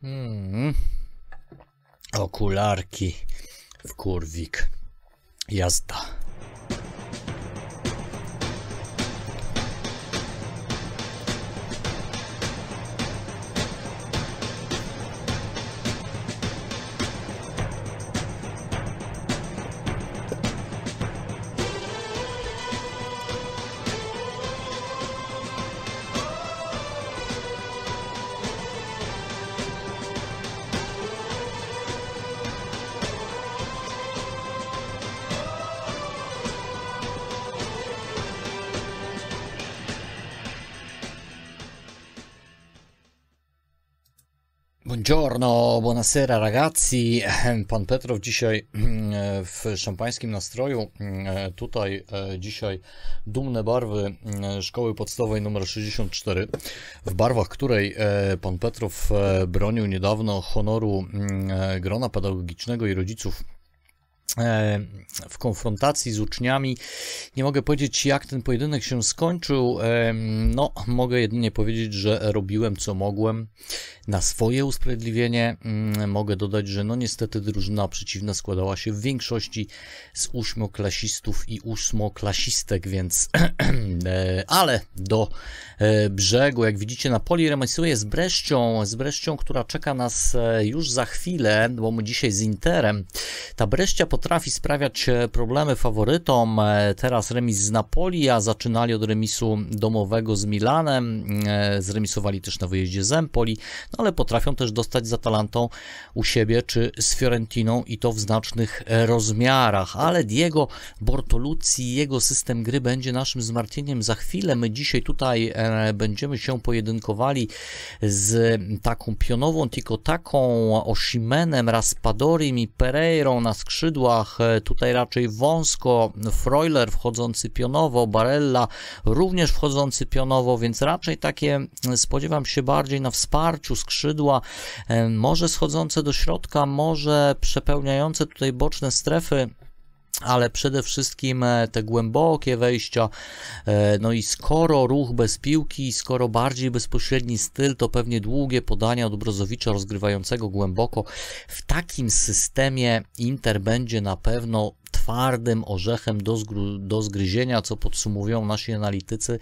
Hmm. Okularki w kurwik. Jazda. buonasera ragazzi. Pan Petrow dzisiaj mm, e, w szampańskim nastroju. Mm, e, tutaj e, dzisiaj dumne barwy mm, szkoły podstawowej nr 64, w barwach której pan Petrow bronił niedawno honoru grona pedagogicznego i rodziców E, w konfrontacji z uczniami. Nie mogę powiedzieć, jak ten pojedynek się skończył. E, no, mogę jedynie powiedzieć, że robiłem co mogłem na swoje usprawiedliwienie. Mm, mogę dodać, że no niestety drużyna przeciwna składała się w większości z ośmioklasistów i ósmoklasistek, więc e, ale do brzegu, jak widzicie, Napoli remisuje z Breszcią, z Breszcią, która czeka nas już za chwilę, bo my dzisiaj z Interem. Ta Breszcia po potrafi sprawiać problemy faworytom. E, teraz remis z Napoli, a zaczynali od remisu domowego z Milanem. E, zremisowali też na wyjeździe z Empoli, no ale potrafią też dostać z Atalantą u siebie czy z Fiorentiną i to w znacznych rozmiarach. Ale Diego Bortolucci i jego system gry będzie naszym zmartwieniem za chwilę. My dzisiaj tutaj e, będziemy się pojedynkowali z taką pionową tikotaką, Osimenem, Raspadorim i Pereirą na skrzydła skrzydłach, e, tutaj raczej wąsko, Freuler wchodzący pionowo, Barella również wchodzący pionowo, więc raczej takie e, spodziewam się bardziej na wsparciu skrzydła, e, może schodzące do środka, może przepełniające tutaj boczne strefy ale przede wszystkim e, te głębokie wejścia. E, no i skoro ruch bez piłki, skoro bardziej bezpośredni styl, to pewnie długie podania od Brozowicza rozgrywającego głęboko. W takim systemie Inter będzie na pewno twardym orzechem do, zgru, do zgryzienia, co podsumowują nasi analitycy.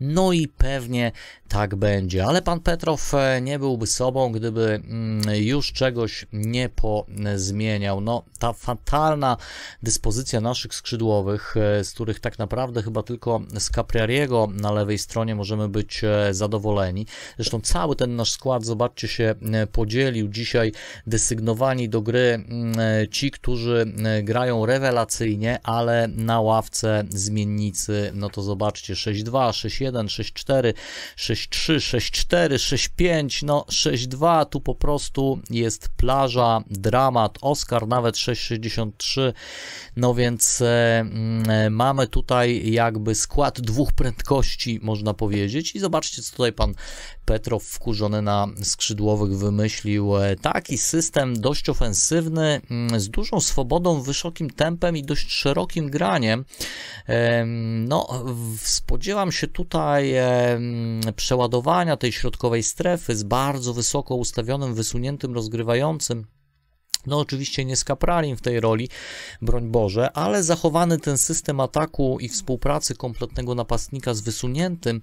No i pewnie tak będzie. Ale pan Petrow e, nie byłby sobą, gdyby mm, już czegoś nie pozmieniał. No, ta fatalna dyspozycja naszych skrzydłowych, e, z których tak naprawdę chyba tylko z Capriariego na lewej stronie możemy być e, zadowoleni. Zresztą cały ten nasz skład, zobaczcie, się podzielił. Dzisiaj desygnowani do gry mm, ci, którzy grają rewelacyjnie rewelacyjnie, ale na ławce zmiennicy, no to zobaczcie, 6-2, 6-1, 6-4, 6-3, 6-4, 6-5, no 6-2, tu po prostu jest plaża, dramat, Oscar nawet 6-63, no więc e, mm, mamy tutaj jakby skład dwóch prędkości, można powiedzieć, i zobaczcie, co tutaj pan Petrow wkurzony na skrzydłowych wymyślił. E, taki system dość ofensywny, mm, z dużą swobodą, wysokim tempem i dość szerokim graniem. No, spodziewam się tutaj przeładowania tej środkowej strefy z bardzo wysoko ustawionym, wysuniętym rozgrywającym. No oczywiście nie z Kapralim w tej roli, broń Boże, ale zachowany ten system ataku i współpracy kompletnego napastnika z wysuniętym,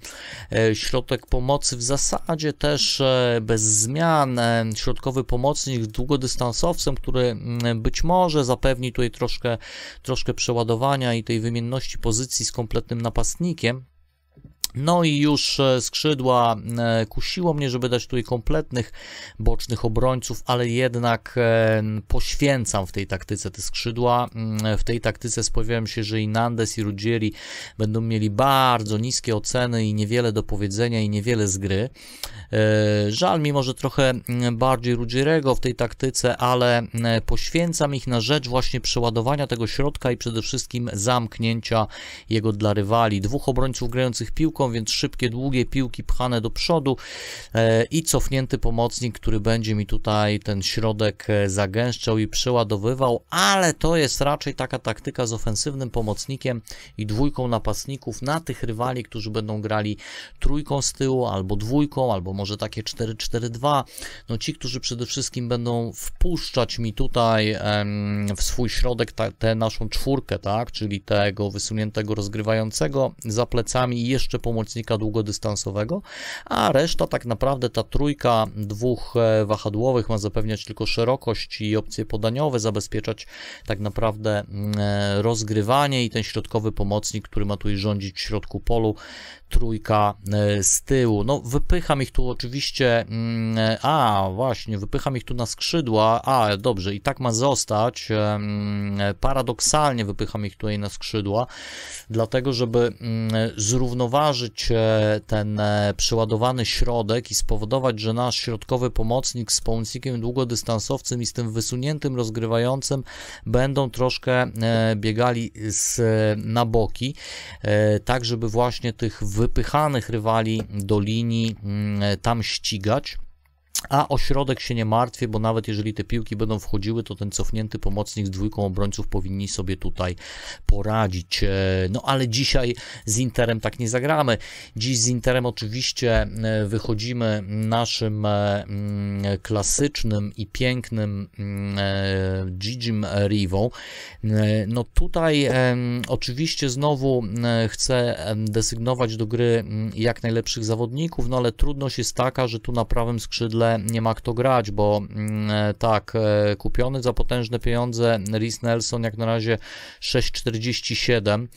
e, środek pomocy w zasadzie też e, bez zmian, e, środkowy pomocnik z długodystansowcem, który mm, być może zapewni tutaj troszkę, troszkę przeładowania i tej wymienności pozycji z kompletnym napastnikiem, no i już e, skrzydła e, kusiło mnie, żeby dać tutaj kompletnych bocznych obrońców, ale jednak e, poświęcam w tej taktyce te skrzydła. Mm, w tej taktyce spodziewałem się, że Inandes i Rudzieri będą mieli bardzo niskie oceny i niewiele do powiedzenia i niewiele z gry. Żal mi może trochę mm, bardziej Rudzierego w tej taktyce, ale mm, poświęcam ich na rzecz właśnie przeładowania tego środka i przede wszystkim zamknięcia jego dla rywali. Dwóch obrońców grających piłką więc szybkie, długie piłki pchane do przodu e, i cofnięty pomocnik, który będzie mi tutaj ten środek e, zagęszczał i przeładowywał, ale to jest raczej taka taktyka z ofensywnym pomocnikiem i dwójką napastników na tych rywali, którzy będą grali trójką z tyłu albo dwójką, albo może takie 4-4-2. No ci, którzy przede wszystkim będą wpuszczać mi tutaj w swój środek tę naszą czwórkę, tak, czyli tego wysuniętego rozgrywającego za plecami i jeszcze pomocnika łącznika długodystansowego, a reszta tak naprawdę ta trójka dwóch e, wahadłowych ma zapewniać tylko szerokość i opcje podaniowe, zabezpieczać tak naprawdę mm, e, rozgrywanie i ten środkowy pomocnik, który ma tu i rządzić w środku polu, trójka e, z tyłu. No wypycham ich tu oczywiście, mm, a właśnie, wypycham ich tu na skrzydła, a dobrze i tak ma zostać, mm, paradoksalnie wypycham ich tutaj na skrzydła, dlatego żeby zrównoważyć wyważyć e, ten e, przeładowany środek i spowodować, że nasz środkowy pomocnik z pomocnikiem długodystansowcem i z tym wysuniętym rozgrywającym będą troszkę e, biegali z, na boki, tak żeby właśnie tych wypychanych rywali do linii mm, tam ścigać. A ośrodek się nie martwię, bo nawet jeżeli te piłki będą wchodziły, to ten cofnięty pomocnik z dwójką obrońców powinni sobie tutaj poradzić. E, no ale dzisiaj z Interem tak nie zagramy. Dziś z Interem oczywiście e, wychodzimy naszym e, mm, klasycznym i pięknym Gigim mm, Rivą. No tutaj mm, oczywiście znowu chcę desygnować do gry jak najlepszych zawodników, no ale trudność jest taka, że tu na prawym skrzydle ogóle nie ma kto grać, bo mm, e, tak, e, kupiony za potężne pieniądze Rhys Nelson jak na razie 6,47 e,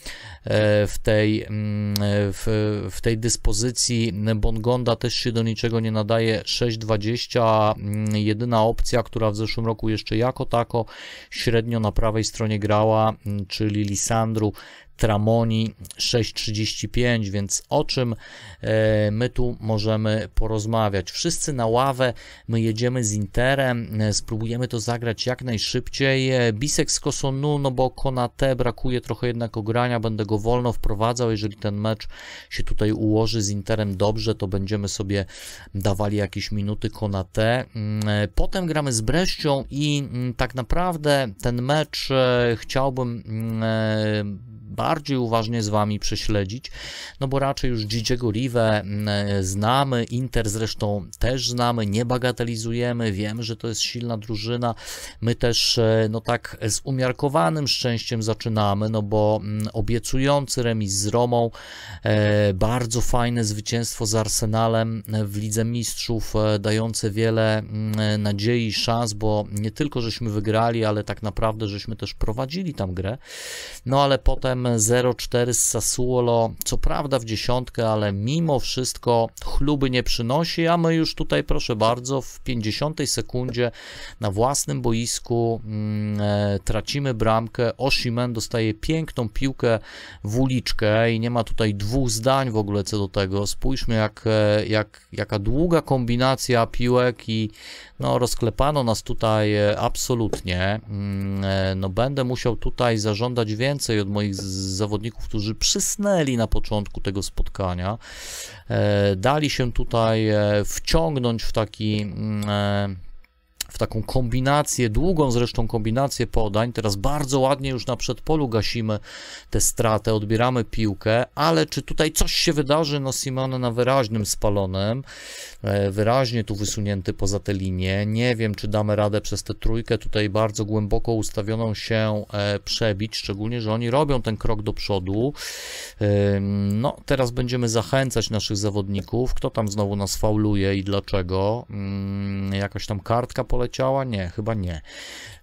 w tej, mm, w, w tej dyspozycji. Bongonda też się do niczego nie nadaje, 6,20 mm, jedyna opcja, która w zeszłym roku jeszcze jako tako średnio na prawej stronie grała, czyli Lisandru Tramoni 6.35, więc o czym e, my tu możemy porozmawiać? Wszyscy na ławę, my jedziemy z Interem, e, spróbujemy to zagrać jak najszybciej. E, Bisek z Kosonu, no bo Konate brakuje trochę jednak ogrania, będę go wolno wprowadzał, jeżeli ten mecz się tutaj ułoży z Interem dobrze, to będziemy sobie dawali jakieś minuty Konate. Mm, potem gramy z Breścią i mm, tak naprawdę ten mecz chciałbym bardzo mm, bardziej uważnie z Wami prześledzić, no bo raczej już Gigiego Rive mm, e, znamy, Inter zresztą też znamy, nie bagatelizujemy, wiemy, że to jest silna drużyna, my też e, no tak z umiarkowanym szczęściem zaczynamy, no bo mm, obiecujący remis z Romą, e, bardzo fajne zwycięstwo z Arsenalem w Lidze Mistrzów, dające wiele mm, nadziei i szans, bo nie tylko żeśmy wygrali, ale tak naprawdę żeśmy też prowadzili tam grę, no ale potem 04 z Sassuolo, co prawda w dziesiątkę, ale mimo wszystko chluby nie przynosi, a my już tutaj, proszę bardzo, w 50 sekundzie na własnym boisku mm, e, tracimy bramkę, Oshimen dostaje piękną piłkę w uliczkę i nie ma tutaj dwóch zdań w ogóle co do tego, spójrzmy jak, e, jak, jaka długa kombinacja piłek i no, rozklepano nas tutaj e, absolutnie. Mm, e, no, będę musiał tutaj zażądać więcej od moich zawodników, którzy przysnęli na początku tego spotkania. E, dali się tutaj wciągnąć w taki mm, w taką kombinację, długą zresztą kombinację podań. Teraz bardzo ładnie już na przedpolu gasimy tę stratę, odbieramy piłkę, ale czy tutaj coś się wydarzy? No Simone na wyraźnym spalonym, e, wyraźnie tu wysunięty poza tę linię. Nie wiem, czy damy radę przez tę trójkę tutaj bardzo głęboko ustawioną się e, przebić, szczególnie, że oni robią ten krok do przodu. E, no, teraz będziemy zachęcać naszych zawodników. Kto tam znowu nas fauluje i dlaczego? Mm, jakaś tam kartka po poleciała? Nie, chyba nie.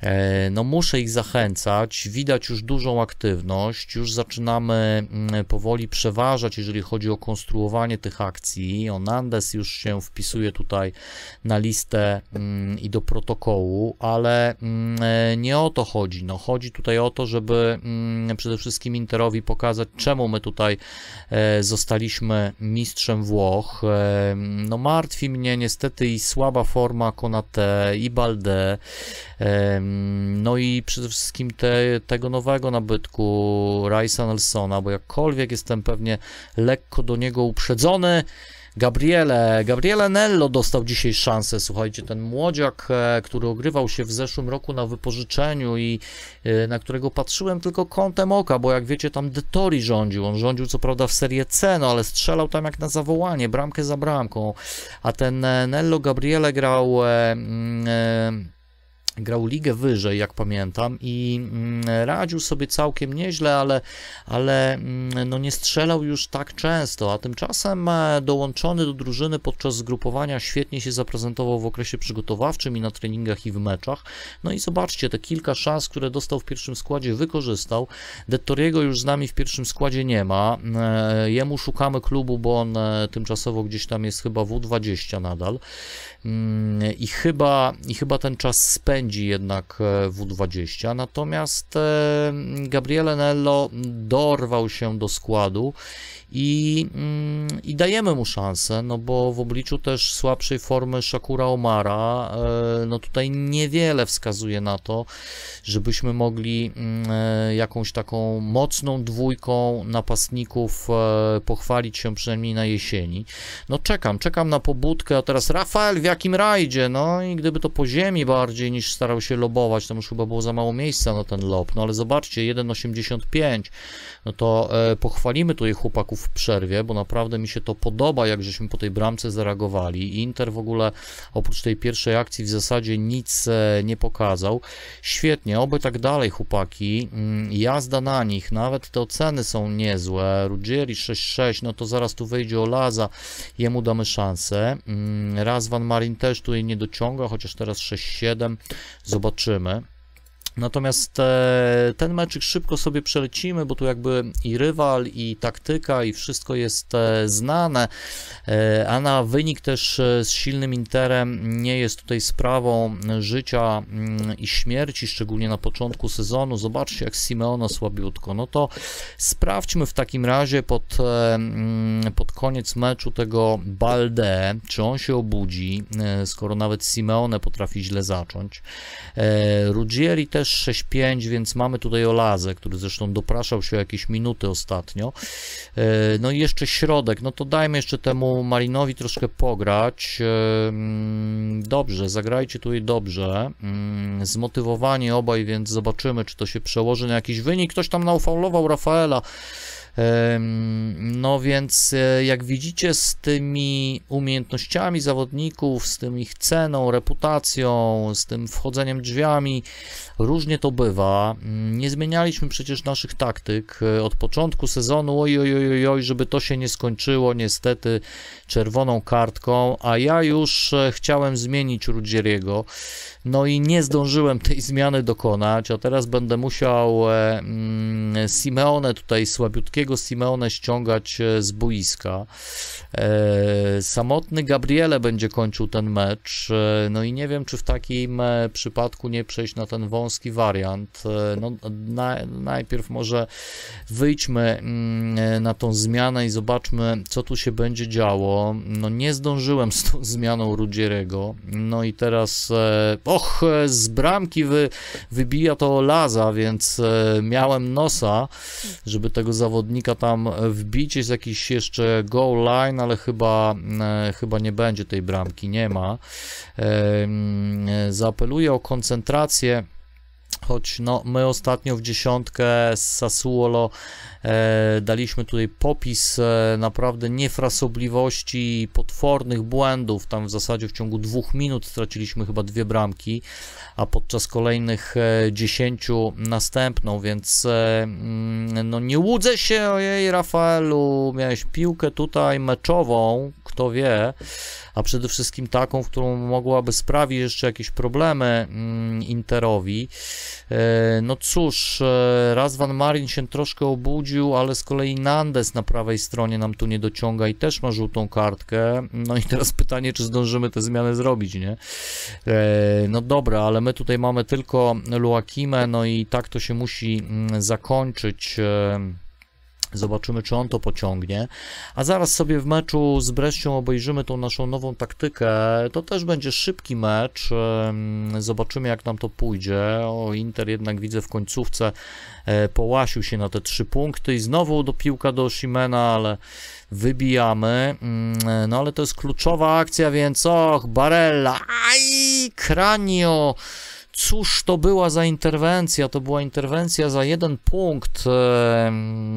E, no muszę ich zachęcać, widać już dużą aktywność, już zaczynamy mm, powoli przeważać, jeżeli chodzi o konstruowanie tych akcji. Onandes już się wpisuje tutaj na listę mm, i do protokołu, ale mm, e, nie o to chodzi. No chodzi tutaj o to, żeby przede wszystkim Interowi pokazać, czemu my tutaj e, zostaliśmy mistrzem Włoch. No martwi mnie niestety i słaba forma Konate Balde, no i przede wszystkim te, tego nowego nabytku Rice'a Nelsona, bo jakkolwiek jestem pewnie lekko do niego uprzedzony, Gabriele, Gabriele Nello dostał dzisiaj szansę, słuchajcie, ten młodziak, e, który ogrywał się w zeszłym roku na wypożyczeniu i e, na którego patrzyłem tylko kątem oka, bo jak wiecie, tam Detori rządził, on rządził co prawda w serii C, no ale strzelał tam jak na zawołanie, bramkę za bramką, a ten e, Nello Gabriele grał... E, mm, e, grał ligę wyżej, jak pamiętam, i mm, radził sobie całkiem nieźle, ale, ale mm, no nie strzelał już tak często, a tymczasem e, dołączony do drużyny podczas zgrupowania świetnie się zaprezentował w okresie przygotowawczym i na treningach i w meczach. No i zobaczcie, te kilka szans, które dostał w pierwszym składzie, wykorzystał. Dettoriego już z nami w pierwszym składzie nie ma, e, jemu szukamy klubu, bo on e, tymczasowo gdzieś tam jest chyba W20 nadal mm, i chyba, i chyba ten czas spędził napędzi jednak e, W20, natomiast e, Gabriele Nello dorwał się do składu i, mm, i dajemy mu szansę, no bo w obliczu też słabszej formy Shakura Omara, e, no tutaj niewiele wskazuje na to, żebyśmy mogli mm, e, jakąś taką mocną dwójką napastników e, pochwalić się przynajmniej na jesieni. No czekam, czekam na pobudkę, a teraz Rafael w jakim rajdzie, no i gdyby to po ziemi bardziej niż starał się lobować, to już chyba było za mało miejsca na ten lob, no ale zobaczcie, 1,85 no to e, pochwalimy tutaj chłopaków w przerwie, bo naprawdę mi się to podoba, jak żeśmy po tej bramce zareagowali. Inter w ogóle oprócz tej pierwszej akcji w zasadzie nic e, nie pokazał. Świetnie, oby tak dalej chłopaki. Mm, jazda na nich, nawet te oceny są niezłe. Rudzieri 6-6, no to zaraz tu wyjdzie Olaza, jemu damy szansę. Mm, Raz Van Marin też tutaj nie dociąga, chociaż teraz 6-7. Zobaczymy. Natomiast e, ten meczyk szybko sobie przelecimy, bo tu jakby i rywal, i taktyka, i wszystko jest e, znane, e, a na wynik też z silnym Interem nie jest tutaj sprawą życia mm, i śmierci, szczególnie na początku sezonu. Zobaczcie, jak Simeona słabiutko. No to sprawdźmy w takim razie pod, mm, pod koniec meczu tego Balde, czy on się obudzi, skoro nawet Simeone potrafi źle zacząć. Rudzieri też też 6-5, więc mamy tutaj Olazę, który zresztą dopraszał się jakieś minuty ostatnio. E, no i jeszcze środek, no to dajmy jeszcze temu Marinowi troszkę pograć. E, mm, dobrze, zagrajcie tutaj dobrze. Mm, zmotywowani obaj, więc zobaczymy, czy to się przełoży na jakiś wynik. Ktoś tam naufaulował Rafaela. No więc, e, jak widzicie, z tymi umiejętnościami zawodników, z tym ich ceną, reputacją, z tym wchodzeniem drzwiami, różnie to bywa. Nie zmienialiśmy przecież naszych taktyk e, od początku sezonu, oj, oj, oj, oj żeby to się nie skończyło, niestety czerwoną kartką, a ja już e, chciałem zmienić Rudzieriego, no i nie zdążyłem tej zmiany dokonać, a teraz będę musiał e, mm, Simeone tutaj, słabiutkiego Simeone ściągać e, z boiska. Samotny Gabriele będzie kończył ten mecz, no i nie wiem, czy w takim przypadku nie przejść na ten wąski wariant. No, na, najpierw może wyjdźmy mm, na tą zmianę i zobaczmy, co tu się będzie działo no nie zdążyłem z tą zmianą Rudzierego. No i teraz, e, och, e, z bramki wy, wybija to Laza, więc e, miałem nosa, żeby tego zawodnika tam wbić. Jest jakiś jeszcze goal line, ale chyba, chyba nie będzie tej bramki, nie ma. Zaapeluję o koncentrację Choć no, my ostatnio w dziesiątkę z Sassuolo e, daliśmy tutaj popis e, naprawdę niefrasobliwości, potwornych błędów. Tam w zasadzie w ciągu dwóch minut straciliśmy chyba dwie bramki, a podczas kolejnych e, dziesięciu następną, więc e, mm, no, nie łudzę się, ojej Rafaelu, miałeś piłkę tutaj meczową, kto wie, a przede wszystkim taką, w którą mogłaby sprawić jeszcze jakieś problemy mm, Interowi. E, no cóż, e, raz Van Marin się troszkę obudził, ale z kolei Nandes na prawej stronie nam tu nie dociąga i też ma żółtą kartkę. No i teraz pytanie, czy zdążymy tę zmianę zrobić, nie? E, no dobra, ale my tutaj mamy tylko Luakimę, no i tak to się musi mm, zakończyć. Zobaczymy, czy on to pociągnie. A zaraz sobie w meczu z Brescią obejrzymy tą naszą nową taktykę. To też będzie szybki mecz. Zobaczymy, jak nam to pójdzie. O, Inter jednak widzę w końcówce e, połasił się na te trzy punkty i znowu do piłka do Shimena, ale wybijamy. Mm, no ale to jest kluczowa akcja, więc och, Barella, aj, Kranio. Cóż to była za interwencja? To była interwencja za jeden punkt. E,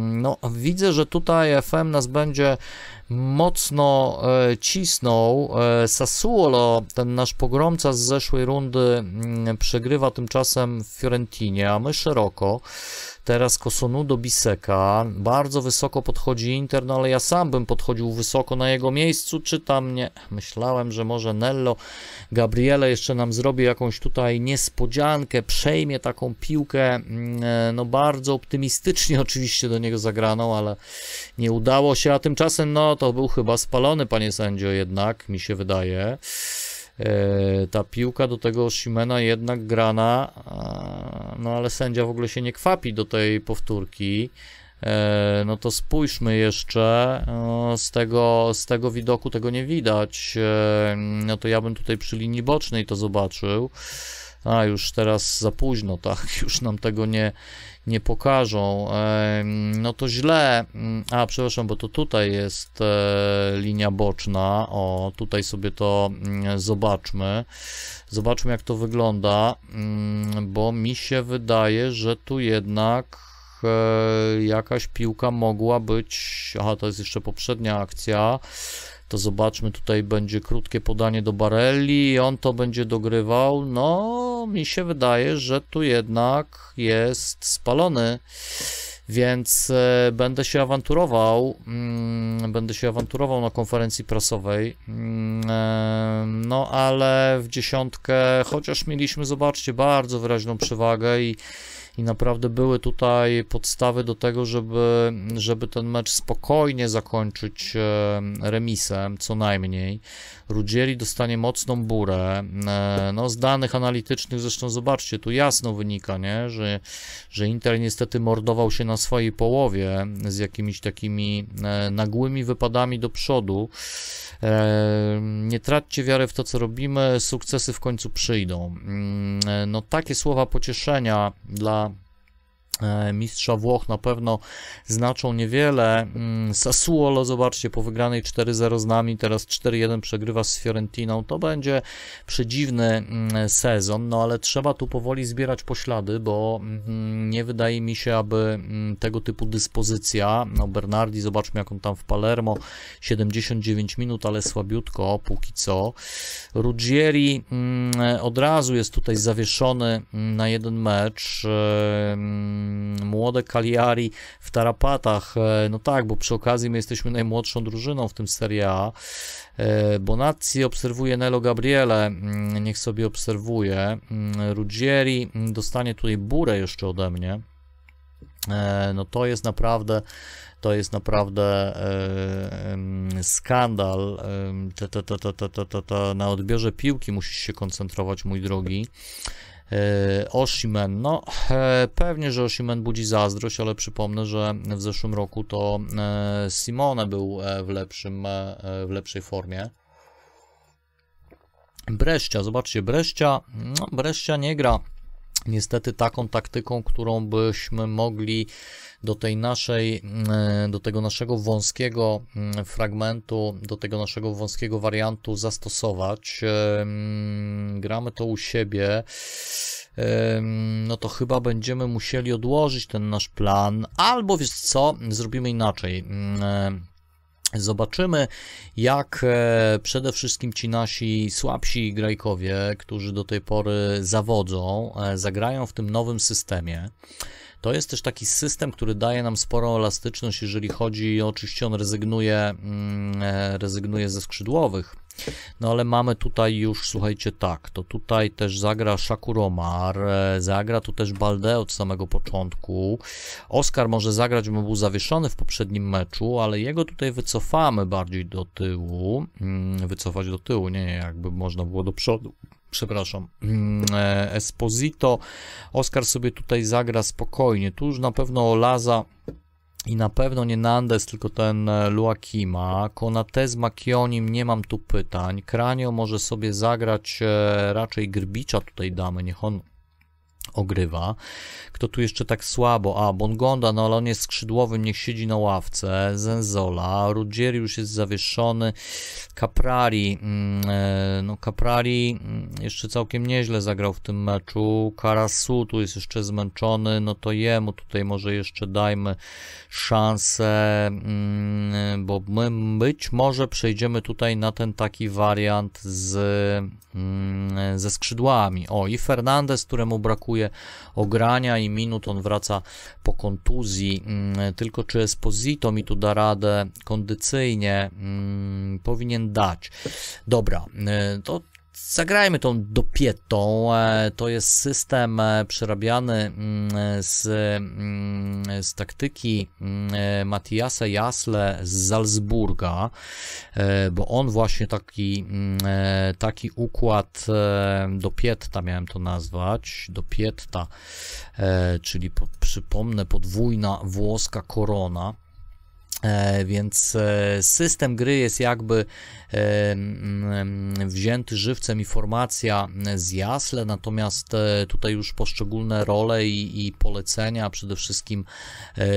no, widzę, że tutaj FM nas będzie mocno e, cisnął. E, Sassuolo, ten nasz pogromca z zeszłej rundy, mm, przegrywa tymczasem w Fiorentinie, a my szeroko. Teraz Kosunu do Biseka. Bardzo wysoko podchodzi Inter, no ale ja sam bym podchodził wysoko na jego miejscu, czy tam nie. Myślałem, że może Nello Gabriele jeszcze nam zrobi jakąś tutaj niespodziankę, przejmie taką piłkę. Mm, e, no bardzo optymistycznie oczywiście do niego zagraną, ale nie udało się, a tymczasem no to był chyba spalony, panie sędzio, jednak mi się wydaje. E, ta piłka do tego Shimena jednak grana, no ale sędzia w ogóle się nie kwapi do tej powtórki. E, no to spójrzmy jeszcze, no, z tego, z tego widoku tego nie widać, e, no to ja bym tutaj przy linii bocznej to zobaczył. A już teraz za późno, tak, już nam tego nie, nie pokażą, no to źle. A, przepraszam, bo to tutaj jest e, linia boczna. O, tutaj sobie to mm, zobaczmy. Zobaczmy, jak to wygląda, mm, bo mi się wydaje, że tu jednak e, jakaś piłka mogła być. Aha, to jest jeszcze poprzednia akcja. To zobaczmy, tutaj będzie krótkie podanie do Barelli i on to będzie dogrywał. No, mi się wydaje, że tu jednak jest spalony, więc e, będę się awanturował, mm, będę się awanturował na konferencji prasowej. Mm, e, no, ale w dziesiątkę, chociaż mieliśmy, zobaczcie, bardzo wyraźną przewagę i i naprawdę były tutaj podstawy do tego, żeby, żeby ten mecz spokojnie zakończyć e, remisem, co najmniej. Rudzieli dostanie mocną burę. E, no, z danych analitycznych zresztą zobaczcie, tu jasno wynika, nie? Że, że Inter niestety mordował się na swojej połowie z jakimiś takimi e, nagłymi wypadami do przodu. Nie traćcie wiary w to, co robimy, sukcesy w końcu przyjdą. Mm, e, no takie słowa pocieszenia dla E, mistrza Włoch na pewno znaczą niewiele. Mm, Sassuolo, zobaczcie, po wygranej 4-0 z nami, teraz 4-1 przegrywa z Fiorentiną. To będzie przedziwny mm, sezon, no ale trzeba tu powoli zbierać poślady, bo mm, nie wydaje mi się, aby tego typu dyspozycja, no Bernardi, zobaczmy jak on tam w Palermo, 79 minut, ale słabiutko póki co. Ruggieri od razu jest tutaj zawieszony na jeden mecz. E, Mm, młode Cagliari w tarapatach. E, no tak, bo przy okazji my jesteśmy najmłodszą drużyną w tym Serie A. E, Bonazzi obserwuje Nelo Gabriele, mm, niech sobie obserwuje. Mm, Rudzieri dostanie tutaj burę jeszcze ode mnie. E, no to jest naprawdę to jest naprawdę skandal. Na odbiorze piłki musisz się koncentrować, mój drogi. E, Oshimen, no e, pewnie, że Oshimen budzi zazdrość, ale przypomnę, że w zeszłym roku to e, Simone był w, lepszym, w lepszej formie. Breszcia, zobaczcie, Breszcia, no, Breszcia nie gra niestety taką taktyką, którą byśmy mogli do tej naszej, mm, do tego naszego wąskiego mm, fragmentu, do tego naszego wąskiego wariantu zastosować. Gramy to u siebie. No to chyba będziemy musieli odłożyć ten nasz plan, albo wiesz co, zrobimy inaczej mm, Zobaczymy, jak e, przede wszystkim ci nasi słabsi grajkowie, którzy do tej pory zawodzą, e, zagrają w tym nowym systemie. To jest też taki system, który daje nam sporą elastyczność, jeżeli chodzi, oczywiście on rezygnuje, mm, e, rezygnuje ze skrzydłowych, no ale mamy tutaj już, słuchajcie, tak, to tutaj też zagra Shakuromar, e, zagra tu też Balde od samego początku. Oscar może zagrać, bo był zawieszony w poprzednim meczu, ale jego tutaj wycofamy bardziej do tyłu. Mm, wycofać do tyłu, nie, nie jakby można było do przodu przepraszam, mm, e, Esposito. Oscar sobie tutaj zagra spokojnie. Tu już na pewno Olaza i na pewno nie Nandes, tylko ten e, Luakima. Konate z Makionim nie mam tu pytań. Kranio może sobie zagrać e, raczej Grbicza tutaj damy, niech on ogrywa. Kto tu jeszcze tak słabo? A, Bongonda, no ale on jest skrzydłowym, niech siedzi na ławce. Zenzola, Rudzieri już jest zawieszony. Caprari, mm, e, no Caprari mm, jeszcze całkiem nieźle zagrał w tym meczu. Karasu tu jest jeszcze zmęczony, no to jemu tutaj może jeszcze dajmy szansę, mm, bo my być może przejdziemy tutaj na ten taki wariant z, ze skrzydłami. O, i Fernandez, któremu brakuje ogrania i minut, on wraca po kontuzji. Mm, tylko czy Esposito mi tu da radę kondycyjnie? Mm, powinien dać. Dobra, y, to Zagrajmy tą dopietą. E, to jest system e, przerabiany mm, z, mm, z taktyki mm, e, Matiasa Jasle z Salzburga, bo on właśnie taki, taki układ dopietta, miałem to nazwać, dopietta, czyli po, przypomnę podwójna włoska korona E, więc e, system gry jest jakby e, wzięty żywcem informacja z Jasle, natomiast tutaj już poszczególne role i, i polecenia, a przede wszystkim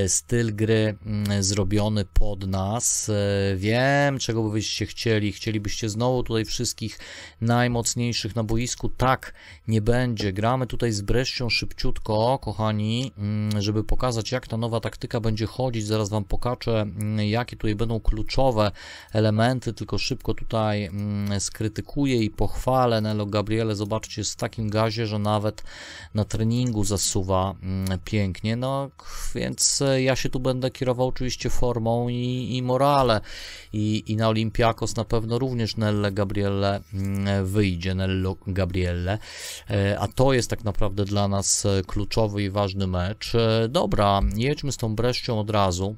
styl gry zrobiony pod nas. Wiem, czego byście chcieli. Chcielibyście znowu tutaj wszystkich najmocniejszych na boisku. Tak, nie będzie. Gramy tutaj z Breszczą szybciutko, kochani, żeby pokazać jak ta nowa taktyka będzie chodzić. Zaraz wam pokażę jakie tutaj będą kluczowe elementy, tylko szybko tutaj mm, skrytykuję i pochwalę Nelo Gabriele, zobaczcie, jest w takim gazie, że nawet na treningu zasuwa mm, pięknie, no więc e, ja się tu będę kierował oczywiście formą i, i morale I, i na Olimpiakos na pewno również Nelle Gabriele mm, wyjdzie, Nello Gabriele, e, a to jest tak naprawdę dla nas e, kluczowy i ważny mecz. Dobra, jedźmy z tą Breszczą od razu.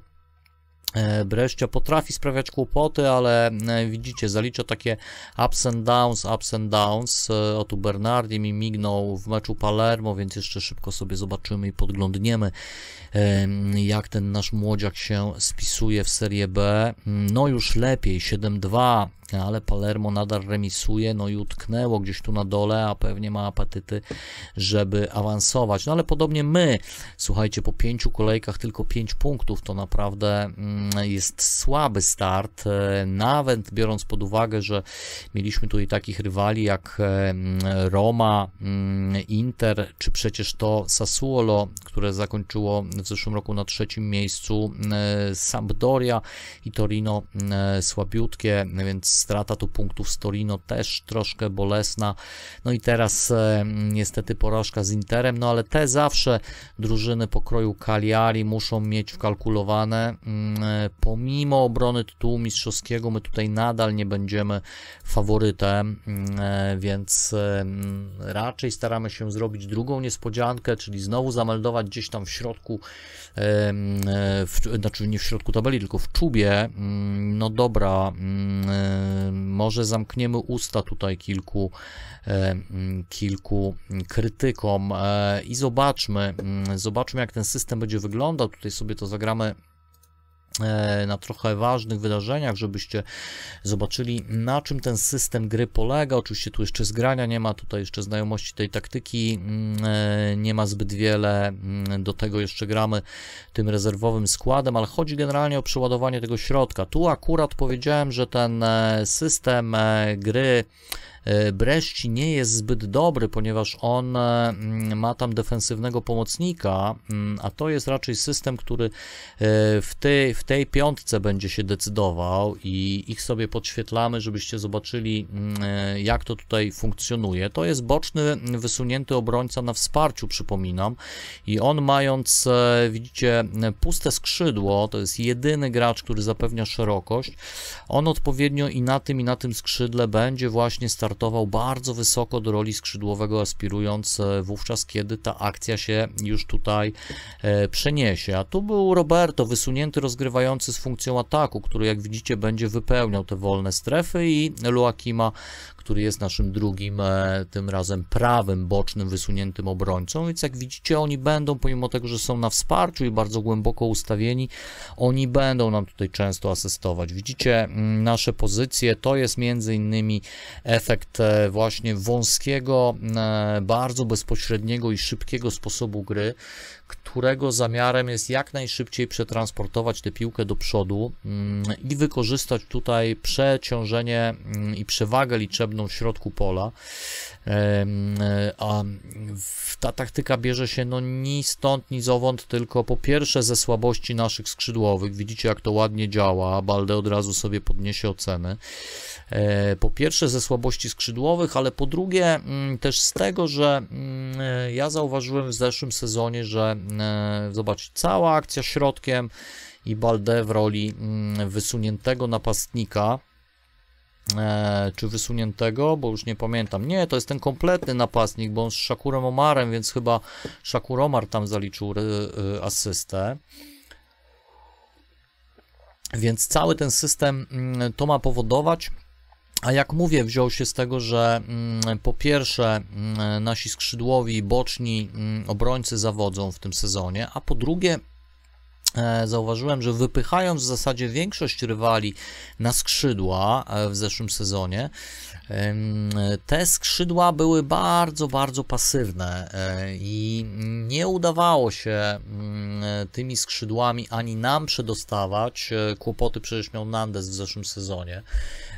E, Brescia potrafi sprawiać kłopoty, ale e, widzicie, zalicza takie ups and downs, ups and downs. E, o tu Bernardi mi mignął w meczu Palermo, więc jeszcze szybko sobie zobaczymy i podglądniemy, jak ten nasz młodziak się spisuje w Serie B. No już lepiej, 7-2 ale Palermo nadal remisuje, no i utknęło gdzieś tu na dole, a pewnie ma apetyty, żeby awansować. No ale podobnie my, słuchajcie, po pięciu kolejkach tylko pięć punktów, to naprawdę mm, jest słaby start, e, nawet biorąc pod uwagę, że mieliśmy tutaj takich rywali jak e, mm, Roma, mm, Inter, czy przecież to Sassuolo, które zakończyło w zeszłym roku na trzecim miejscu, e, Sampdoria i Torino słabiutkie, więc strata tu punktów z Torino też troszkę bolesna. No i teraz e, niestety porażka z Interem, no ale te zawsze drużyny pokroju Cagliari muszą mieć wkalkulowane. Mm, e, pomimo obrony tytułu mistrzowskiego my tutaj nadal nie będziemy faworytem, mm, e, więc e, mm, raczej staramy się zrobić drugą niespodziankę, czyli znowu zameldować gdzieś tam w środku, e, e, w, znaczy nie w środku tabeli, tylko w czubie. No dobra, może zamkniemy usta tutaj kilku, e, kilku krytykom e, i zobaczmy, zobaczmy jak ten system będzie wyglądał. Tutaj sobie to zagramy E, na trochę ważnych wydarzeniach, żebyście zobaczyli na czym ten system gry polega. Oczywiście tu jeszcze zgrania nie ma, tutaj jeszcze znajomości tej taktyki mm, e, nie ma zbyt wiele, mm, do tego jeszcze gramy tym rezerwowym składem, ale chodzi generalnie o przeładowanie tego środka. Tu akurat powiedziałem, że ten e, system gry E, Breszci nie jest zbyt dobry, ponieważ on e, mm, ma tam defensywnego pomocnika, mm, a to jest raczej system, który e, w tej, w tej piątce będzie się decydował i ich sobie podświetlamy, żebyście zobaczyli, mm, jak to tutaj funkcjonuje. To jest boczny, wysunięty obrońca na wsparciu, przypominam, i on mając, widzicie, puste skrzydło, to jest jedyny gracz, który zapewnia szerokość, on odpowiednio i na tym, i na tym skrzydle będzie właśnie startował startował bardzo wysoko do roli skrzydłowego, aspirując e, wówczas, kiedy ta akcja się już tutaj e, przeniesie. A tu był Roberto, wysunięty rozgrywający z funkcją ataku, który jak widzicie będzie wypełniał te wolne strefy i Luakima, który jest naszym drugim, e, tym razem prawym, bocznym, wysuniętym obrońcą. Więc jak widzicie, oni będą, pomimo tego, że są na wsparciu i bardzo głęboko ustawieni, oni będą nam tutaj często asystować. Widzicie mm, nasze pozycje, to jest między innymi efekt e, właśnie wąskiego, e, bardzo bezpośredniego i szybkiego sposobu gry, którego zamiarem jest jak najszybciej przetransportować tę piłkę do przodu mm, i wykorzystać tutaj przeciążenie mm, i przewagę liczebną w środku pola. A ta taktyka bierze się no ni stąd, ni zowąd, tylko po pierwsze ze słabości naszych skrzydłowych. Widzicie, jak to ładnie działa. Balde od razu sobie podniesie ocenę. E, po pierwsze ze słabości skrzydłowych, ale po drugie mm, też z tego, że mm, e, ja zauważyłem w zeszłym sezonie, że mm, e, zobaczcie, cała akcja środkiem i Balde w roli wysuniętego napastnika E, czy wysuniętego, bo już nie pamiętam. Nie, to jest ten kompletny napastnik, bo on z Shakurem Omarem, więc chyba Shakur Omar tam zaliczył y, y, asystę. Więc cały ten system mm, to ma powodować. A jak mówię, wziął się z tego, że mm, po pierwsze mm, nasi skrzydłowi, boczni obrońcy zawodzą w tym sezonie, a po drugie E, zauważyłem, że wypychając w zasadzie większość rywali na skrzydła e, w zeszłym sezonie, te skrzydła były bardzo, bardzo pasywne e, i nie udawało się mm, tymi skrzydłami ani nam przedostawać. Kłopoty przecież miał Nandes w zeszłym sezonie.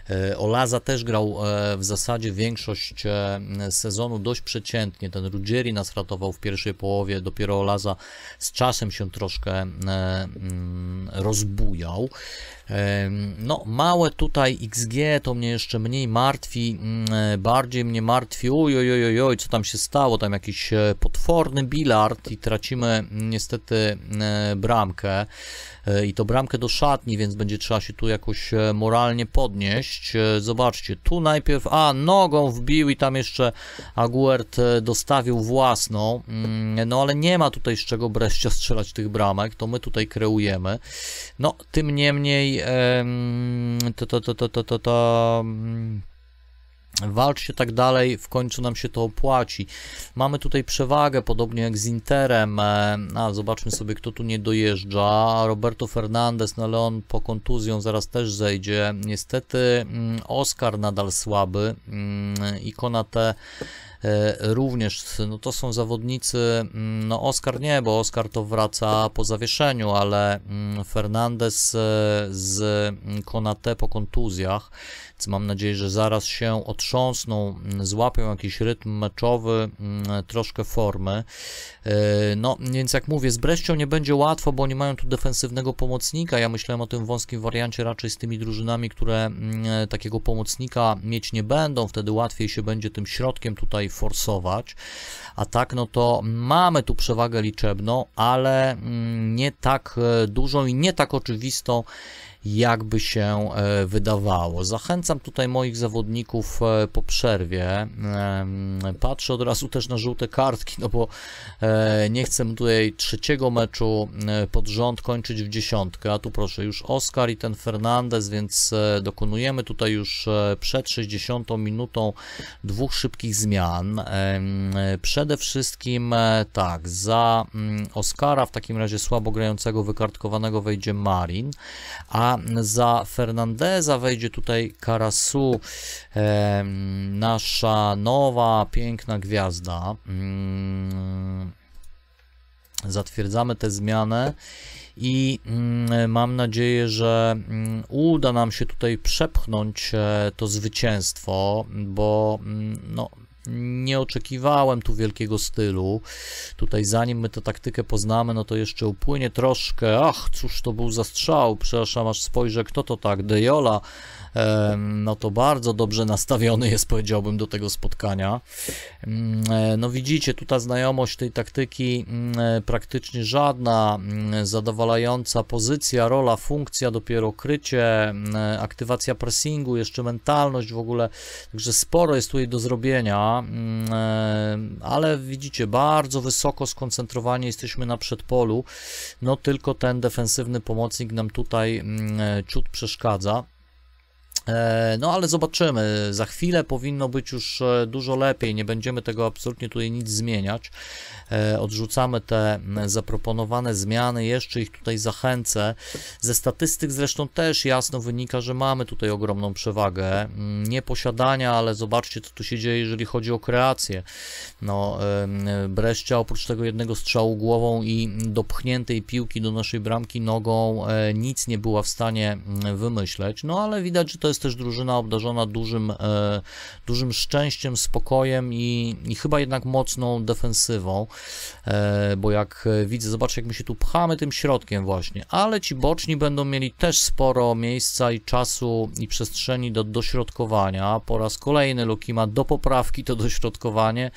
E, Olaza też grał e, w zasadzie większość e, sezonu dość przeciętnie. Ten Rudzieri nas ratował w pierwszej połowie, dopiero Olaza z czasem się troszkę mm, rozbujał. No, małe tutaj XG to mnie jeszcze mniej martwi, mm, bardziej mnie martwi, oj, co tam się stało, tam jakiś potworny bilard i tracimy niestety bramkę. E, i to bramkę do szatni, więc będzie trzeba się tu jakoś e, moralnie podnieść. E, zobaczcie, tu najpierw, a nogą wbił i tam jeszcze Aguert dostawił własną, mm, no ale nie ma tutaj z czego Brescia strzelać tych bramek, to my tutaj kreujemy. No, tym niemniej to, to, to, to, to, to, to mm, walczcie tak dalej, w końcu nam się to opłaci. Mamy tutaj przewagę, podobnie jak z Interem. E, a, zobaczmy sobie, kto tu nie dojeżdża. Roberto Fernandez, no ale on po kontuzją zaraz też zejdzie. Niestety mm, Oscar nadal słaby. Mm, Ikona te e, również, no to są zawodnicy, mm, no Oscar nie, bo Oscar to wraca po zawieszeniu, ale Fernandez e, z Konate po kontuzjach więc mam nadzieję, że zaraz się otrząsną, mm, złapią jakiś rytm meczowy, mm, troszkę formy. E, no więc jak mówię, z Breścią nie będzie łatwo, bo oni mają tu defensywnego pomocnika. Ja myślałem o tym wąskim wariancie raczej z tymi drużynami, które mm, e, takiego pomocnika mieć nie będą, wtedy łatwiej się będzie tym środkiem tutaj forsować. A tak, no to mamy tu przewagę liczebną, ale nie tak e, dużą i nie tak oczywistą, jakby się e, wydawało. Zachęcam tutaj moich zawodników e, po przerwie. Patrzę od razu też na żółte kartki, no bo e, nie chcę tutaj trzeciego meczu pod rząd kończyć w dziesiątkę. A tu proszę, już Oscar i ten Fernandez, więc dokonujemy tutaj już przed 60 minutą dwóch szybkich zmian. Przede wszystkim tak, za mm, Oscara w takim razie słabo grającego wykartkowanego wejdzie Marin, a za Fernandeza wejdzie tutaj Karasu, nasza nowa, piękna gwiazda. Mm, zatwierdzamy tę zmianę i mm, mam nadzieję, że mm, uda nam się tutaj przepchnąć e, to zwycięstwo, bo no, nie oczekiwałem tu wielkiego stylu. Tutaj zanim my tę taktykę poznamy, no to jeszcze upłynie troszkę. Ach, cóż to był za strzał, przepraszam, aż spojrzę, kto to tak, Dejola no to bardzo dobrze nastawiony jest, powiedziałbym, do tego spotkania. Mm, e, no widzicie, tutaj znajomość tej taktyki mm, e, praktycznie żadna, mm, zadowalająca pozycja, rola, funkcja, dopiero krycie, e, aktywacja pressingu, jeszcze mentalność w ogóle, także sporo jest tutaj do zrobienia, ale widzicie, bardzo wysoko skoncentrowani jesteśmy na przedpolu, no tylko ten defensywny pomocnik nam tutaj ciut przeszkadza. E, no ale zobaczymy, za chwilę powinno być już e, dużo lepiej, nie będziemy tego absolutnie tutaj nic zmieniać. E, odrzucamy te zaproponowane zmiany, jeszcze ich tutaj zachęcę. Ze statystyk zresztą też jasno wynika, że mamy tutaj ogromną przewagę. Mm, nie posiadania, ale zobaczcie co tu się dzieje, jeżeli chodzi o kreację. No, Breszcia oprócz tego jednego strzału głową i dopchniętej piłki do naszej bramki nogą nic nie była w stanie mm, wymyśleć. No ale widać, że to jest jest też drużyna obdarzona dużym, e, dużym szczęściem, spokojem i, i chyba jednak mocną defensywą, e, bo jak widzę, zobaczcie jak my się tu pchamy tym środkiem właśnie, ale ci boczni będą mieli też sporo miejsca i czasu i przestrzeni do dośrodkowania. Po raz kolejny Luki ma do poprawki to dośrodkowanie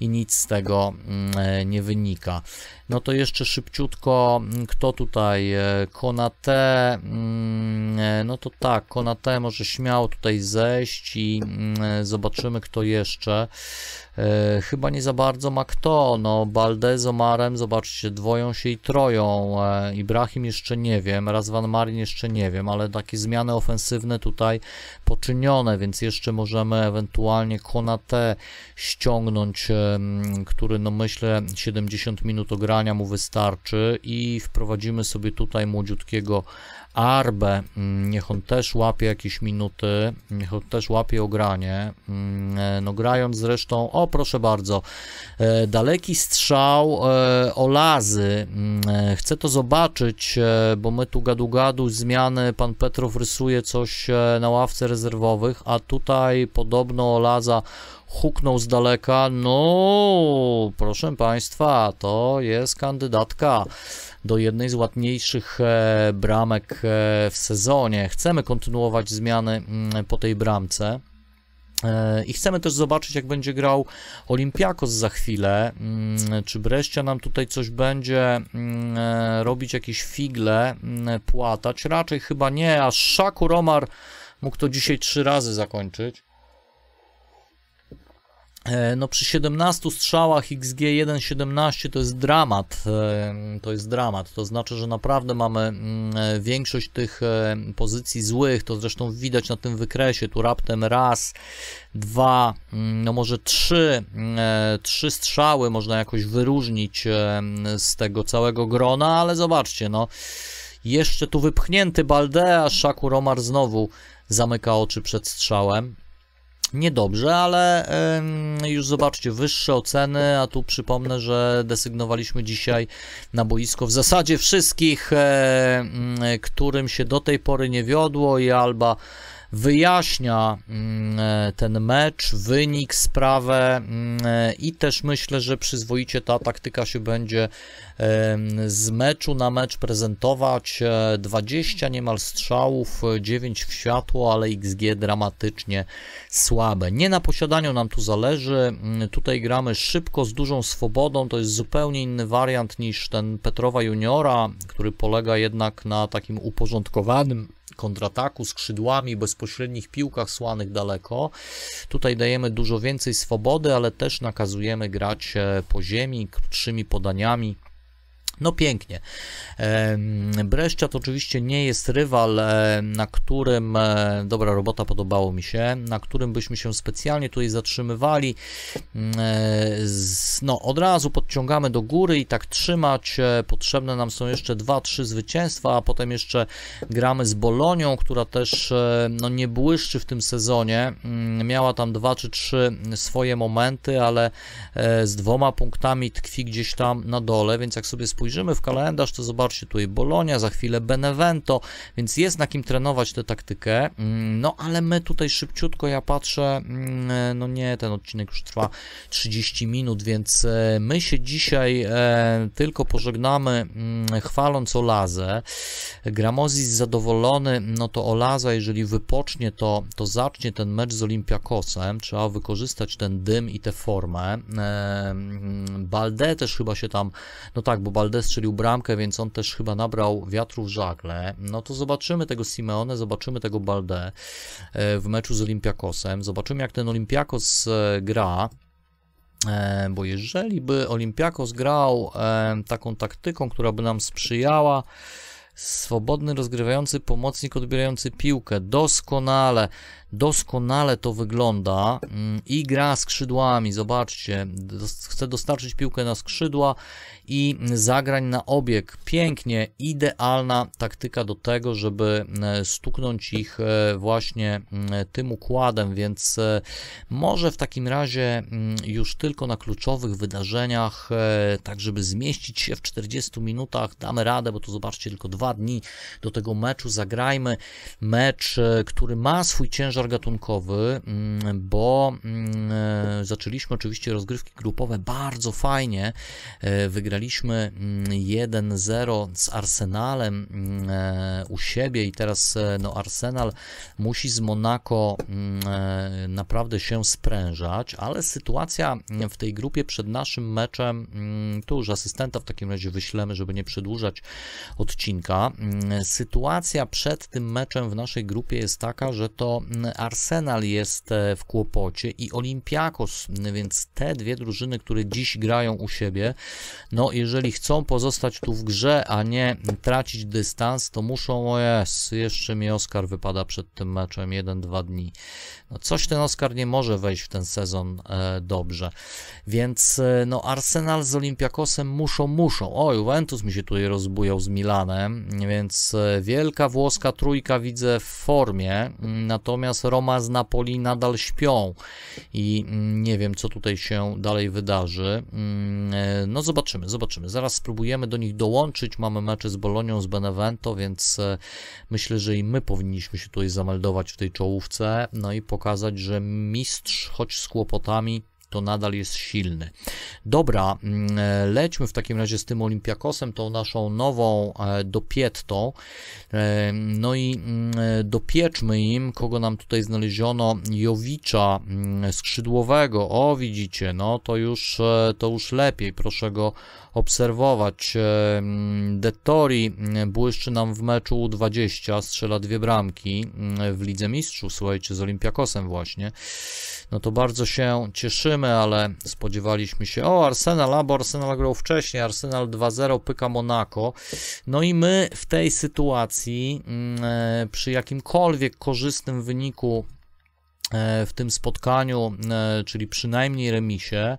i nic z tego mm, e, nie wynika. No to jeszcze szybciutko, mm, kto tutaj? E, Konate, mm, no to tak, Konate może śmiało tutaj zejść i mm, e, zobaczymy kto jeszcze. E, chyba nie za bardzo ma kto, no Balde z Omarem, zobaczcie, dwoją się i troją, e, Ibrahim jeszcze nie wiem, Razvan Marin jeszcze nie wiem, ale takie zmiany ofensywne tutaj poczynione, więc jeszcze możemy ewentualnie Konate ściągnąć, e, który no myślę 70 minut ogrania mu wystarczy i wprowadzimy sobie tutaj młodziutkiego Arbę, mm, niech on też łapie jakieś minuty, niech on też łapie ogranie. Mm, e, no grając zresztą, o proszę bardzo, e, daleki strzał e, Olazy. Mm, chcę to zobaczyć, bo my tu gadu-gadu, zmiany, pan Petrow rysuje coś na ławce rezerwowych, a tutaj podobno Olaza huknął z daleka. No, proszę Państwa, to jest kandydatka do jednej z ładniejszych e, bramek e, w sezonie. Chcemy kontynuować zmiany mm, po tej bramce. E, I chcemy też zobaczyć, jak będzie grał Olimpiakos za chwilę. Mm, czy Brescia nam tutaj coś będzie mm, robić, jakieś figle płatać? Raczej chyba nie, a Szaku Romar mógł to dzisiaj trzy razy zakończyć. E, no przy 17 strzałach XG1.17 to jest dramat, e, to jest dramat, to znaczy, że naprawdę mamy mm, e, większość tych pozycji złych, to zresztą widać na tym wykresie, tu raptem raz, dwa, mm, no może trzy, mm, trzy strzały można jakoś wyróżnić z tego całego grona, ale zobaczcie, no jeszcze tu wypchnięty Baldea, Shakur Omar znowu zamyka oczy przed strzałem. Niedobrze, ale y, już zobaczcie, wyższe oceny, a tu przypomnę, że desygnowaliśmy dzisiaj na boisko w zasadzie wszystkich, y, y, którym się do tej pory nie wiodło i Alba wyjaśnia mm, e, ten mecz, wynik, sprawę mm, e, i też myślę, że przyzwoicie ta taktyka się będzie z meczu na mecz prezentować. 20 e, niemal strzałów, 9 w światło, ale XG dramatycznie słabe. Nie na posiadaniu nam tu zależy. Mm, tutaj gramy szybko, z dużą swobodą. To jest zupełnie inny wariant niż ten Petrowa Juniora, który polega jednak na takim uporządkowanym kontrataku, skrzydłami, bezpośrednich piłkach słanych daleko. Tutaj dajemy dużo więcej swobody, ale też nakazujemy grać e, po ziemi, krótszymi podaniami. No pięknie. Breszczat oczywiście nie jest rywal, e, na którym e, dobra robota podobało mi się, na którym byśmy się specjalnie tutaj zatrzymywali. Mm, e, no od razu podciągamy do góry i tak trzymać. Potrzebne nam są jeszcze 2-3 zwycięstwa, a potem jeszcze gramy z Bolonią, która też no, nie błyszczy w tym sezonie. Mm, miała tam 2 czy 3 swoje momenty, ale z dwoma punktami tkwi gdzieś tam na dole, więc jak sobie spojrzymy spojrzymy w kalendarz, to zobaczcie tutaj Bolonia, za chwilę Benevento, więc jest na kim trenować tę taktykę. Mm, no ale my tutaj szybciutko, ja patrzę, mm, no nie, ten odcinek już trwa 30 minut, więc e, my się dzisiaj e, tylko pożegnamy mm, chwaląc Olazę. Gramozis zadowolony, no to Olaza, jeżeli wypocznie, to, to zacznie ten mecz z Olimpiakosem, trzeba wykorzystać ten dym i tę formę. E, Balde też chyba się tam, no tak, bo Balde Balde strzelił bramkę, więc on też chyba nabrał wiatru w żagle. No to zobaczymy tego Simeone, zobaczymy tego Balde e, w meczu z Olympiakosem. Zobaczymy jak ten Olympiakos e, gra. E, bo jeżeli by Olympiakos grał taką taktyką, która by nam sprzyjała, swobodny rozgrywający pomocnik odbierający piłkę, doskonale. Doskonale to wygląda mm, i gra skrzydłami, zobaczcie, chce dostarczyć piłkę na skrzydła i zagrań na obieg. Pięknie, idealna taktyka do tego, żeby e, stuknąć ich e, właśnie mm, tym układem, więc e, może w takim razie mm, już tylko na kluczowych wydarzeniach, tak żeby zmieścić się w 40 minutach, damy radę, bo to zobaczcie, tylko dwa dni do tego meczu zagrajmy. Mecz, który ma swój ciężar obszar gatunkowy, mm, bo mm, zaczęliśmy oczywiście rozgrywki grupowe bardzo fajnie. E, wygraliśmy 1-0 mm, z Arsenalem e, u siebie i teraz e, no, Arsenal musi z Monako naprawdę się sprężać, ale sytuacja w tej grupie przed naszym meczem, tu już asystenta w takim razie wyślemy, żeby nie przedłużać odcinka. Sytuacja przed tym meczem w naszej grupie jest taka, że to Arsenal jest e, w kłopocie i Olympiakos, więc te dwie drużyny, które dziś grają u siebie, no jeżeli chcą pozostać tu w grze, a nie tracić dystans, to muszą, o jest, jeszcze mi Oscar wypada przed tym meczem 1-2 dni. No coś ten Oscar nie może wejść w ten sezon e, dobrze. Więc e, no Arsenal z Olympiakosem muszą, muszą. O, Juventus mi się tutaj rozbujał z Milanem, więc e, wielka włoska trójka widzę w formie, natomiast Roma z Napoli nadal śpią i mm, nie wiem, co tutaj się dalej wydarzy. Mm, no zobaczymy, zobaczymy. Zaraz spróbujemy do nich dołączyć. Mamy mecze z Bolonią, z Benevento, więc myślę, że i my powinniśmy się tutaj zameldować w tej czołówce. No i po pokazać, że mistrz, choć z kłopotami, to nadal jest silny. Dobra, mm, e, lećmy w takim razie z tym Olimpiakosem, tą naszą nową e, dopiettą. E, no i mm, dopieczmy im, kogo nam tutaj znaleziono, Jowicza mm, skrzydłowego. O, widzicie, no to już, to już lepiej, proszę go obserwować. Dettori błyszczy nam w meczu 20, strzela dwie bramki w Lidze Mistrzów, słuchajcie, z Olimpiakosem właśnie no to bardzo się cieszymy, ale spodziewaliśmy się, o Arsenal, albo Arsenal grał wcześniej, Arsenal 2-0 pyka Monaco, no i my w tej sytuacji mm, e, przy jakimkolwiek korzystnym wyniku e, w tym spotkaniu, e, czyli przynajmniej remisie,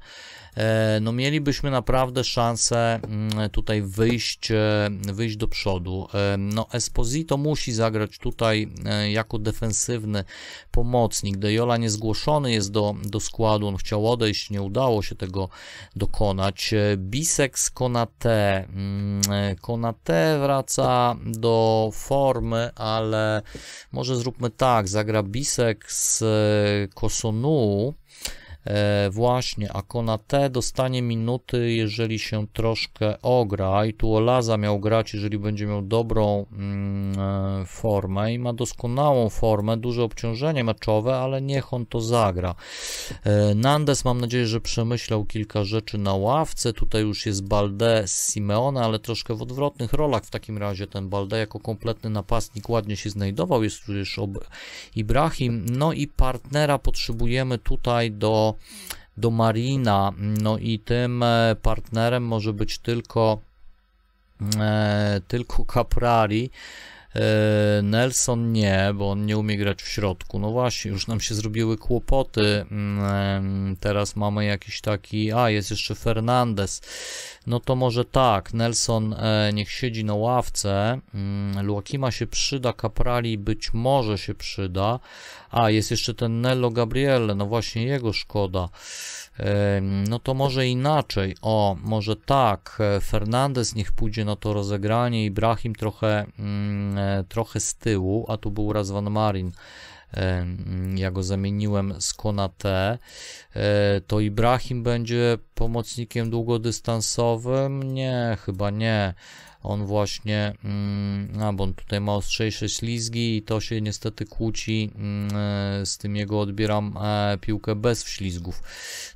E, no mielibyśmy naprawdę szansę mm, tutaj wyjść, e, wyjść do przodu. E, no Esposito musi zagrać tutaj jako defensywny pomocnik. nie niezgłoszony jest do, do składu, on chciał odejść, nie udało się tego dokonać. Bisek z Konate. Mm, Konate wraca do formy, ale może zróbmy tak, zagra Bisek z Kosonu E, właśnie, a Konate dostanie minuty, jeżeli się troszkę ogra i tu Olaza miał grać, jeżeli będzie miał dobrą mm, e, formę i ma doskonałą formę, duże obciążenie meczowe, ale niech on to zagra. E, Nandes mam nadzieję, że przemyślał kilka rzeczy na ławce, tutaj już jest Balde z Simeone, ale troszkę w odwrotnych rolach w takim razie ten Balde jako kompletny napastnik ładnie się znajdował, jest już Ibrahim, no i partnera potrzebujemy tutaj do do Marina. No i tym e, partnerem może być tylko, e, tylko Caprari. E, Nelson nie, bo on nie umie grać w środku. No właśnie, już nam się zrobiły kłopoty. Mm, teraz mamy jakiś taki. A, jest jeszcze Fernandez. No to może tak. Nelson e, niech siedzi na ławce. Mm, Luakima się przyda, Caprali być może się przyda. A, jest jeszcze ten Nello Gabriele. No właśnie, jego szkoda. No to może inaczej. O, może tak. E, Fernandez niech pójdzie na to rozegranie i trochę, mm, e, trochę z tyłu, a tu był raz Van Marin. Ja go zamieniłem z Konate. E, to Ibrahim będzie pomocnikiem długodystansowym? Nie, chyba nie on właśnie, mm, a bo on tutaj ma ostrzejsze ślizgi i to się niestety kłóci mm, e, z tym jego odbieram e, piłkę bez ślizgów.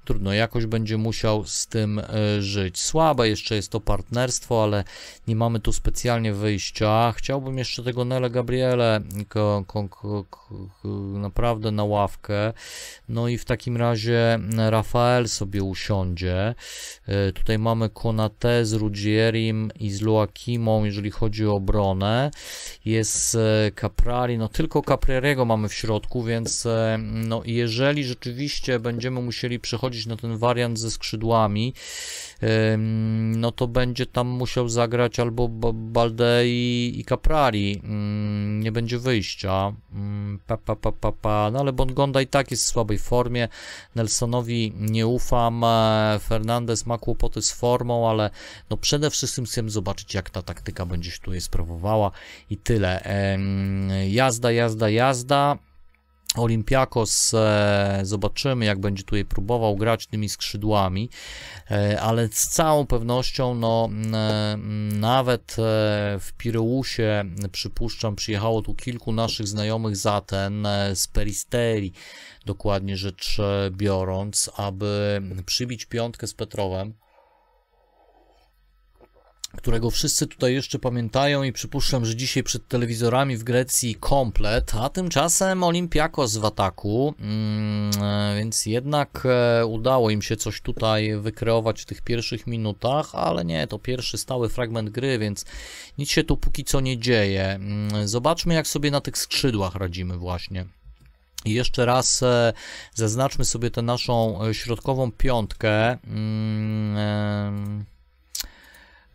Trudno, jakoś będzie musiał z tym e, żyć. Słabe jeszcze jest to partnerstwo, ale nie mamy tu specjalnie wyjścia. Chciałbym jeszcze tego Nele Gabriele ko, ko, ko, naprawdę na ławkę. No i w takim razie mm, Rafael sobie usiądzie. E, tutaj mamy Konate z Rudzierim i z Luak Hakimą, jeżeli chodzi o obronę. Jest e, Caprari, no tylko Caprariego mamy w środku, więc e, no jeżeli rzeczywiście będziemy musieli przechodzić na ten wariant ze skrzydłami, no to będzie tam musiał zagrać albo Baldei i Caprari. Nie będzie wyjścia. Pa, pa, pa, pa, pa. No ale Bongonda i tak jest w słabej formie. Nelsonowi nie ufam. Fernandez ma kłopoty z formą, ale no przede wszystkim chcę zobaczyć, jak ta taktyka będzie się tutaj sprawowała i tyle. Jazda, jazda, jazda. Olympiakos e, zobaczymy, jak będzie tutaj próbował grać tymi skrzydłami, e, ale z całą pewnością, no, nawet e, w Pireusie, przypuszczam, przyjechało tu kilku naszych znajomych Aten z Peristerii, dokładnie rzecz biorąc, aby przybić piątkę z Petrowem którego wszyscy tutaj jeszcze pamiętają i przypuszczam, że dzisiaj przed telewizorami w Grecji komplet, a tymczasem Olimpiakos w ataku, mm, e, więc jednak e, udało im się coś tutaj wykreować w tych pierwszych minutach, ale nie, to pierwszy stały fragment gry, więc nic się tu póki co nie dzieje. Mm, zobaczmy jak sobie na tych skrzydłach radzimy właśnie. I jeszcze raz e, zaznaczmy sobie tę naszą środkową piątkę. Mm,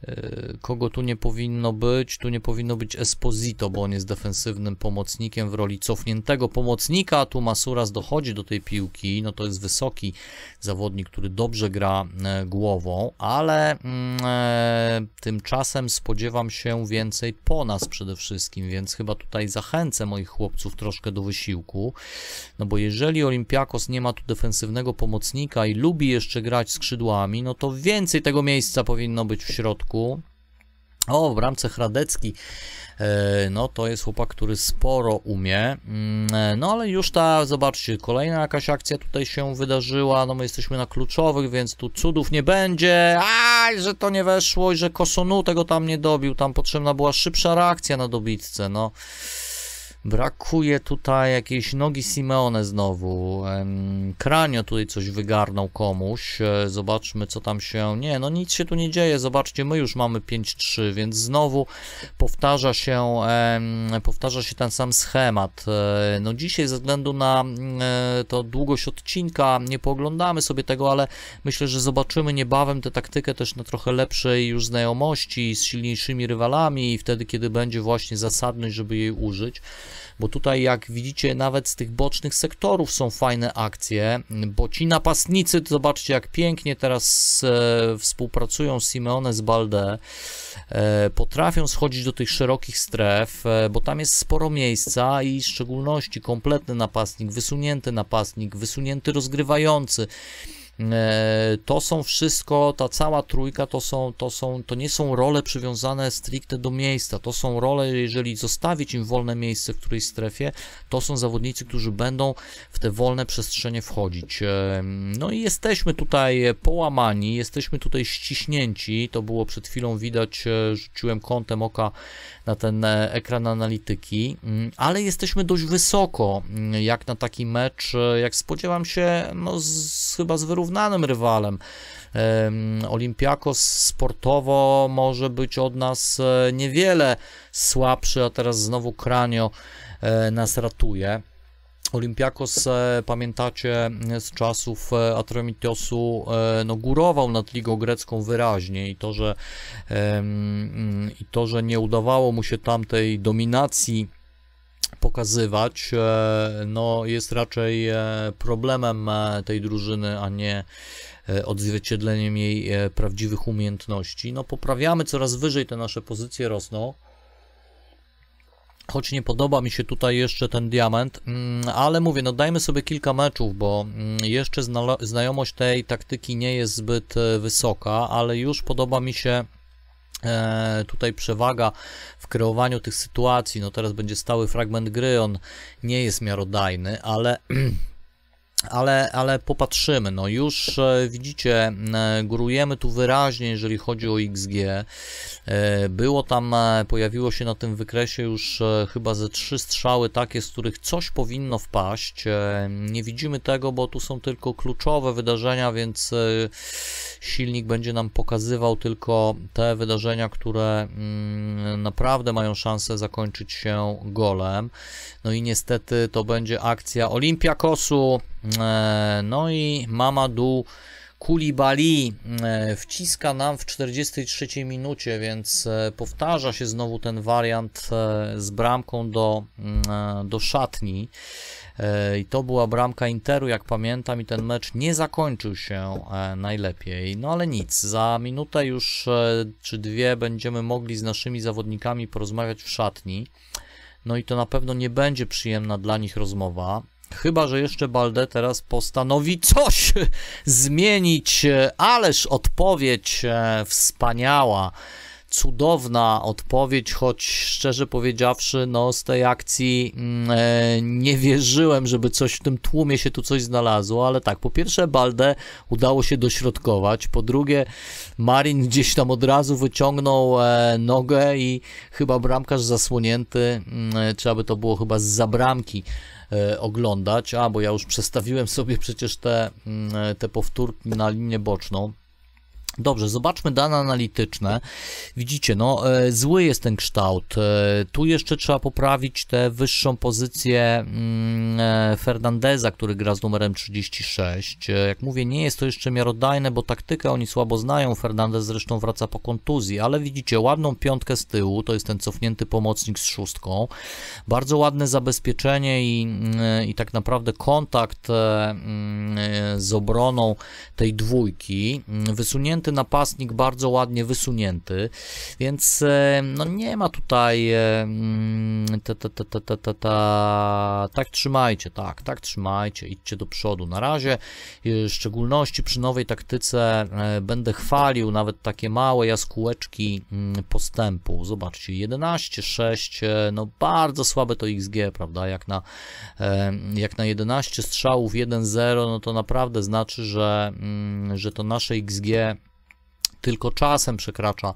E, kogo tu nie powinno być? Tu nie powinno być Esposito, bo on jest defensywnym pomocnikiem w roli cofniętego pomocnika. Tu Masuras dochodzi do tej piłki. No to jest wysoki zawodnik, który dobrze gra e, głową, ale mm, e, tymczasem spodziewam się więcej po nas przede wszystkim, więc chyba tutaj zachęcę moich chłopców troszkę do wysiłku. No bo jeżeli Olympiakos nie ma tu defensywnego pomocnika i lubi jeszcze grać skrzydłami, no to więcej tego miejsca powinno być w środku roku. O, w bramce Hradecki, e, no to jest chłopak, który sporo umie, mm, e, no ale już ta, zobaczcie, kolejna jakaś akcja tutaj się wydarzyła, no my jesteśmy na kluczowych, więc tu cudów nie będzie, aj, że to nie weszło i że Kosonu tego tam nie dobił, tam potrzebna była szybsza reakcja na dobitce, no. Brakuje tutaj jakiejś nogi Simeone znowu. Kranio tutaj coś wygarnął komuś. E, zobaczmy, co tam się... Nie, no nic się tu nie dzieje. Zobaczcie, my już mamy 5-3, więc znowu powtarza się, powtarza się ten sam schemat. E, no dzisiaj ze względu na mm, e, to długość odcinka nie poglądamy sobie tego, ale myślę, że zobaczymy niebawem tę taktykę też na trochę lepszej już znajomości z silniejszymi rywalami i wtedy, kiedy będzie właśnie zasadność, żeby jej użyć bo tutaj jak widzicie nawet z tych bocznych sektorów są fajne akcje, bo ci napastnicy, zobaczcie jak pięknie teraz e, współpracują Simeone z Balde, e, potrafią schodzić do tych szerokich stref, e, bo tam jest sporo miejsca i w szczególności kompletny napastnik, wysunięty napastnik, wysunięty rozgrywający, E, to są wszystko, ta cała trójka to są, to są, to nie są role przywiązane stricte do miejsca, to są role, jeżeli zostawić im wolne miejsce w którejś strefie, to są zawodnicy, którzy będą w te wolne przestrzenie wchodzić. E, no i jesteśmy tutaj połamani, jesteśmy tutaj ściśnięci, to było przed chwilą widać, e, rzuciłem kątem oka na ten e, ekran analityki, mm, ale jesteśmy dość wysoko, mm, jak na taki mecz, e, jak spodziewam się, no z, chyba z wyrównanym rywalem. Olimpiakos sportowo może być od nas e, niewiele słabszy, a teraz znowu Kranio nas ratuje. Olimpiakos, e, pamiętacie e, z czasów e, Atromitiosu, no górował nad ligą grecką wyraźnie i to, że, i to, że nie udawało mu się tamtej dominacji pokazywać, no jest raczej problemem tej drużyny, a nie odzwierciedleniem jej prawdziwych umiejętności. No poprawiamy coraz wyżej te nasze pozycje rosną. Choć nie podoba mi się tutaj jeszcze ten diament, mm, ale mówię, no dajmy sobie kilka meczów, bo mm, jeszcze zna znajomość tej taktyki nie jest zbyt e, wysoka, ale już podoba mi się e, tutaj przewaga w kreowaniu tych sytuacji. No teraz będzie stały fragment gry, on nie jest miarodajny, ale ale, ale popatrzymy, no już e, widzicie, e, górujemy tu wyraźnie, jeżeli chodzi o XG. E, było tam, pojawiło się na tym wykresie już chyba ze trzy strzały takie, z których coś powinno wpaść. Nie widzimy tego, bo tu są tylko kluczowe wydarzenia, więc silnik będzie nam pokazywał tylko te wydarzenia, które mm, naprawdę mają szansę zakończyć się golem. No i niestety to będzie akcja Olimpiakosu, e, no i Mamadou Kulibali e, wciska nam w 43 minucie, więc e, powtarza się znowu ten wariant z bramką do, mm, do szatni. E, I to była bramka Interu, jak pamiętam, i ten mecz nie zakończył się e, najlepiej. No ale nic, za minutę już e, czy dwie będziemy mogli z naszymi zawodnikami porozmawiać w szatni. No i to na pewno nie będzie przyjemna dla nich rozmowa. Chyba, że jeszcze Balde teraz postanowi coś zmienić, ależ odpowiedź wspaniała cudowna odpowiedź, choć szczerze powiedziawszy, no z tej akcji mm, e, nie wierzyłem, żeby coś w tym tłumie się tu coś znalazło, ale tak, po pierwsze Balde udało się dośrodkować, po drugie Marin gdzieś tam od razu wyciągnął e, nogę i chyba bramkarz zasłonięty, mm, e, trzeba by to było chyba z zabramki e, oglądać, a bo ja już przestawiłem sobie przecież te, mm, e, te powtórki na linię boczną. Dobrze, zobaczmy dane analityczne. Widzicie, no e, zły jest ten kształt. E, tu jeszcze trzeba poprawić tę wyższą pozycję mm, e, Fernandeza, który gra z numerem 36. Jak mówię, nie jest to jeszcze miarodajne, bo taktykę oni słabo znają. Fernandez zresztą wraca po kontuzji, ale widzicie, ładną piątkę z tyłu, to jest ten cofnięty pomocnik z szóstką. Bardzo ładne zabezpieczenie i, mm, i tak naprawdę kontakt mm, z obroną tej dwójki. Wysunięty napastnik, bardzo ładnie wysunięty, więc e, no nie ma tutaj e, mm, ta, ta, ta, ta, ta, ta, ta, tak trzymajcie, tak, tak trzymajcie, idźcie do przodu. Na razie e, w szczególności przy nowej taktyce będę chwalił nawet takie małe jaskółeczki mm, postępu. Zobaczcie, 11-6, no bardzo słabe to XG, prawda, jak na, jak na 11 strzałów 1-0, no to naprawdę znaczy, że, mm, że to nasze XG tylko czasem przekracza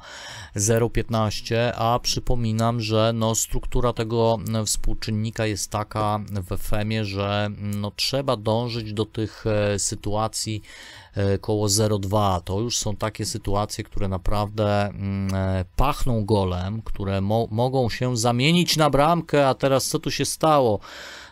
0,15, a przypominam, że no struktura tego e, współczynnika jest taka w FEMie, że mm, no trzeba dążyć do tych e, sytuacji e, koło 0,2. To już są takie sytuacje, które naprawdę mm, pachną golem, które mo mogą się zamienić na bramkę, a teraz co tu się stało?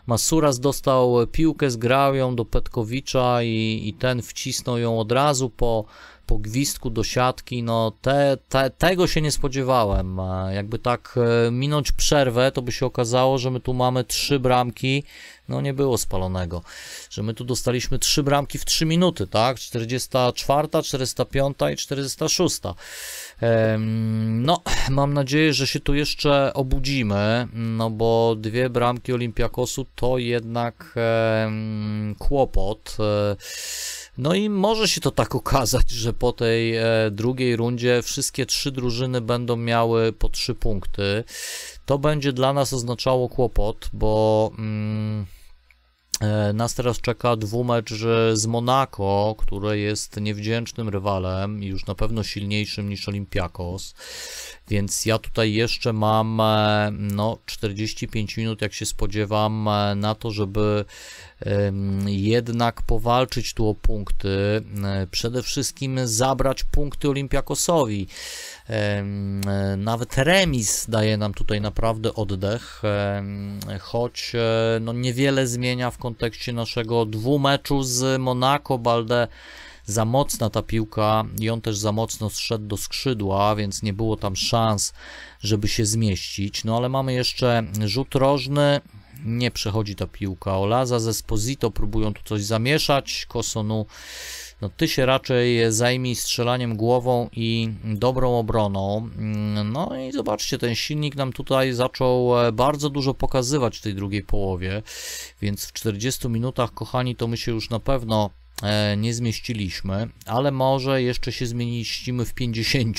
Masuras dostał piłkę, zgrał ją do Petkowicza i, i ten wcisnął ją od razu po po gwizdku do siatki, no te, te, tego się nie spodziewałem. Jakby tak e, minąć przerwę, to by się okazało, że my tu mamy trzy bramki, no nie było spalonego, że my tu dostaliśmy trzy bramki w trzy minuty, tak? 44, 405 i 46. No, mam nadzieję, że się tu jeszcze obudzimy, no bo dwie bramki Olimpiakosu to jednak kłopot. E, no i może się to tak okazać, że po tej e, drugiej rundzie wszystkie trzy drużyny będą miały po trzy punkty. To będzie dla nas oznaczało kłopot, bo. Mm, e, nas teraz czeka dwumecz z Monako, które jest niewdzięcznym rywalem, już na pewno silniejszym niż Olympiakos. Więc ja tutaj jeszcze mam e, no, 45 minut, jak się spodziewam, na to, żeby jednak powalczyć tu o punkty, e, przede wszystkim zabrać punkty Olimpiakosowi. E, nawet remis daje nam tutaj naprawdę oddech, choć e, no niewiele zmienia w kontekście naszego dwumeczu z Monaco, Balde za mocna ta piłka i on też za mocno zszedł do skrzydła, więc nie było tam szans, żeby się zmieścić. No ale mamy jeszcze rzut rożny, nie przechodzi ta piłka. Olaza ze Sposito próbują tu coś zamieszać. Kosonu, no ty się raczej zajmij strzelaniem głową i dobrą obroną. Mm, no i zobaczcie, ten silnik nam tutaj zaczął e, bardzo dużo pokazywać w tej drugiej połowie, więc w 40 minutach, kochani, to my się już na pewno E, nie zmieściliśmy, ale może jeszcze się zmieścimy w 50.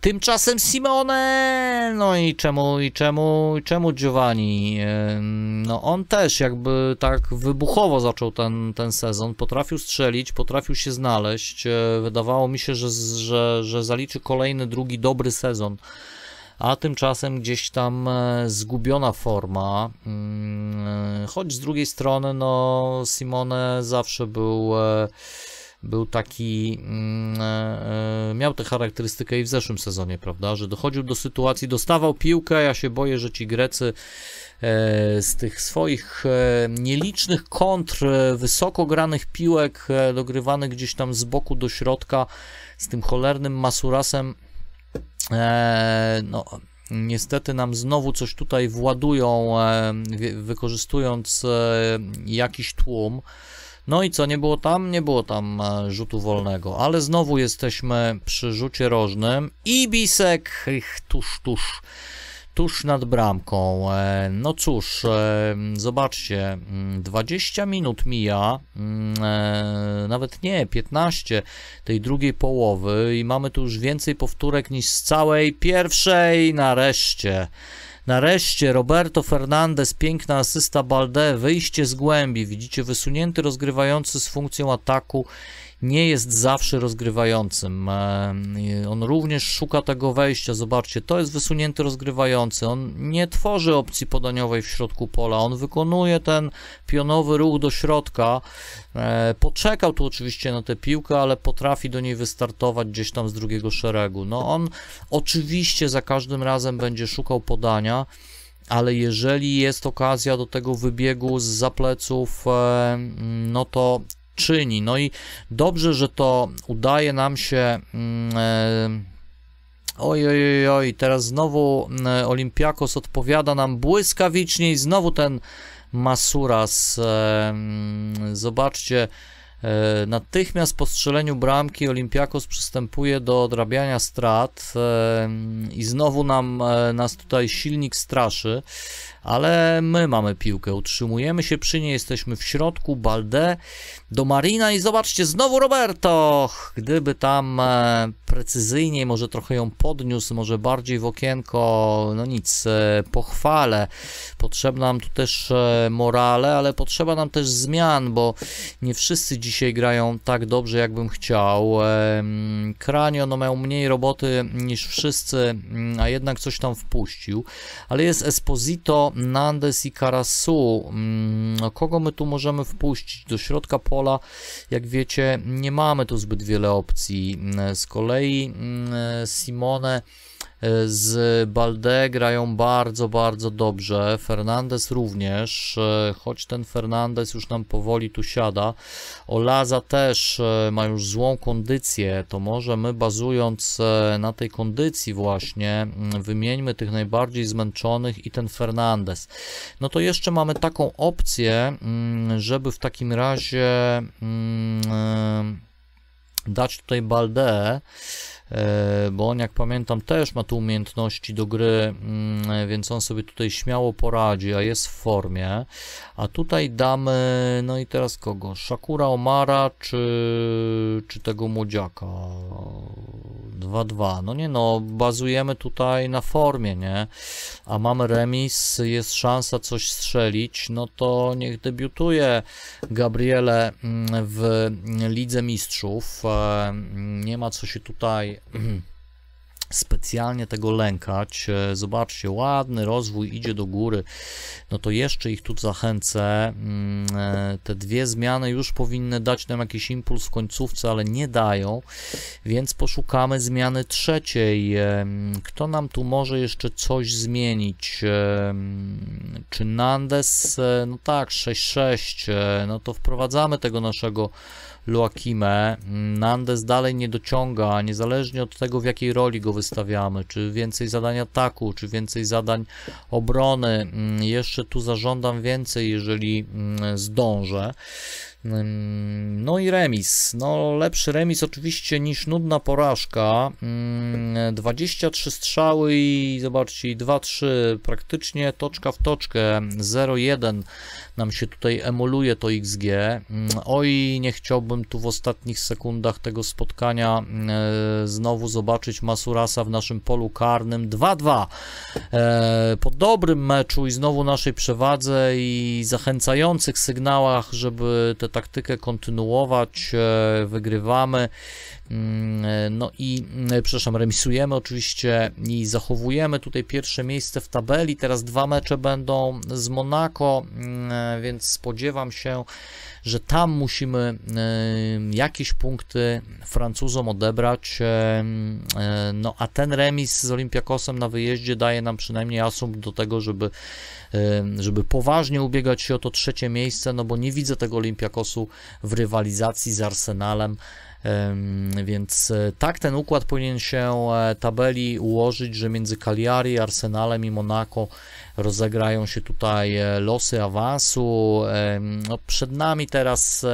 Tymczasem Simone, no i czemu, i czemu, i czemu Giovanni? No on też jakby tak wybuchowo zaczął ten, ten sezon, potrafił strzelić, potrafił się znaleźć, e, wydawało mi się, że, że, że zaliczy kolejny, drugi dobry sezon a tymczasem gdzieś tam e, zgubiona forma, mm, choć z drugiej strony no Simone zawsze był e, był taki, mm, e, miał tę charakterystykę i w zeszłym sezonie, prawda, że dochodził do sytuacji, dostawał piłkę, ja się boję, że ci Grecy z tych swoich nielicznych kontr, wysoko granych piłek, dogrywanych gdzieś tam z boku do środka, z tym cholernym Masurasem, Eee, no, niestety nam znowu coś tutaj władują, eee, wykorzystując eee, jakiś tłum. No i co, nie było tam? Nie było tam e, rzutu wolnego, ale znowu jesteśmy przy rzucie rożnym i bisek, ich, tuż, tuż tuż nad bramką. E, no cóż, e, zobaczcie, 20 mm, minut mija, mm, e, nawet nie, 15 tej drugiej połowy i mamy tu już więcej powtórek niż z całej pierwszej. Nareszcie. Nareszcie Roberto Fernandez, piękna asysta Balde, wyjście z głębi. Widzicie, wysunięty rozgrywający z funkcją ataku nie jest zawsze rozgrywającym. E, on również szuka tego wejścia. Zobaczcie, to jest wysunięty rozgrywający. On nie tworzy opcji podaniowej w środku pola. On wykonuje ten pionowy ruch do środka. E, poczekał tu oczywiście na tę piłkę, ale potrafi do niej wystartować gdzieś tam z drugiego szeregu. No on oczywiście za każdym razem będzie szukał podania ale jeżeli jest okazja do tego wybiegu z zapleców, e, no to czyni. No i dobrze, że to udaje nam się. Mm, e, oj, oj, oj, teraz znowu mm, e, Olimpiakos odpowiada nam błyskawicznie i znowu ten Masuras. E, mm, zobaczcie, natychmiast po strzeleniu bramki Olimpiakos przystępuje do odrabiania strat i znowu nam nas tutaj silnik straszy ale my mamy piłkę, utrzymujemy się przy niej, jesteśmy w środku, Balde do Marina i zobaczcie, znowu Roberto! Gdyby tam e, precyzyjniej, może trochę ją podniósł, może bardziej w okienko, no nic, e, pochwalę. Potrzebna nam tu też e, morale, ale potrzeba nam też zmian, bo nie wszyscy dzisiaj grają tak dobrze, jakbym chciał. Kranio, no mają mniej roboty niż wszyscy, a jednak coś tam wpuścił, ale jest Esposito, Nandes i Karasu. Mm, kogo my tu możemy wpuścić? Do środka pola, jak wiecie, nie mamy tu zbyt wiele opcji. Mm, z kolei mm, Simone E, z Balde grają bardzo, bardzo dobrze. Fernandez również, e, choć ten Fernandez już nam powoli tu siada. Olaza też e, ma już złą kondycję, to może my bazując na tej kondycji właśnie mm, wymieńmy tych najbardziej zmęczonych i ten Fernandez. No to jeszcze mamy taką opcję, mm, żeby w takim razie mm, dać tutaj Balde E, bo on jak pamiętam też ma tu umiejętności do gry, mm, e, więc on sobie tutaj śmiało poradzi, a jest w formie. A tutaj damy, no i teraz kogo? Shakura Omara czy, czy tego młodziaka? 2-2. No nie no, bazujemy tutaj na formie, nie? A mamy remis, jest szansa coś strzelić, no to niech debiutuje Gabriele mm, w Lidze Mistrzów. E, nie ma co się tutaj... specjalnie tego lękać. E, zobaczcie, ładny rozwój idzie do góry. No to jeszcze ich tu zachęcę. Mm, e, te dwie zmiany już powinny dać nam jakiś impuls w końcówce, ale nie dają, więc poszukamy zmiany trzeciej. E, mm, kto nam tu może jeszcze coś zmienić? Mm, czy Nandes? No tak, 6-6. No to wprowadzamy tego naszego Loakimę. Nandes dalej nie dociąga, niezależnie od tego, w jakiej roli go wystawiamy, czy więcej zadań ataku, czy więcej zadań obrony. Mm, jeszcze tu zażądam więcej, jeżeli mm, zdążę. Mm, no i remis. No lepszy remis oczywiście niż nudna porażka. 23 mm, strzały i zobaczcie 2-3 praktycznie toczka w toczkę. 0-1 nam się tutaj emuluje to XG. Mm, oj, nie chciałbym tu w ostatnich sekundach tego spotkania e, znowu zobaczyć Masurasa w naszym polu karnym. 2-2 e, po dobrym meczu i znowu naszej przewadze i zachęcających sygnałach, żeby te taktykę kontynuować, e, wygrywamy, mm, e, no i, mm, przepraszam, remisujemy oczywiście i zachowujemy tutaj pierwsze miejsce w tabeli, teraz dwa mecze będą z Monako, mm, e, więc spodziewam się, że tam musimy e, jakieś punkty Francuzom odebrać, e, e, no a ten remis z Olympiakosem na wyjeździe daje nam przynajmniej asumpt do tego, żeby, żeby poważnie ubiegać się o to trzecie miejsce, no bo nie widzę tego Olympiakosu w rywalizacji z Arsenalem, więc e, tak ten układ powinien się e, tabeli ułożyć, że między Cagliari, Arsenalem i Monaco rozegrają się tutaj e, losy awansu. No, przed nami teraz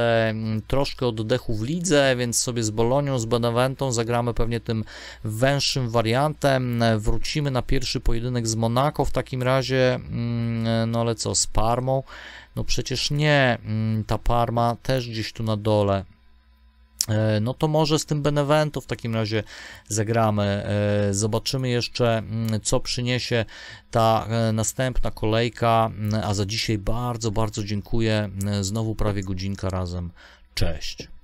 troszkę oddechu w lidze, więc sobie z Bolonią, z Beneventą zagramy pewnie tym węższym wariantem. Wrócimy na pierwszy pojedynek z Monaco w takim razie, mm, no ale co, z Parmą? No przecież nie, mm, ta Parma też gdzieś tu na dole. E, no to może z tym beneventu w takim razie zagramy. E, zobaczymy jeszcze, mm, co przyniesie ta e, następna kolejka. Mm, a za dzisiaj bardzo, bardzo dziękuję. Mm, znowu prawie godzinka razem. Cześć.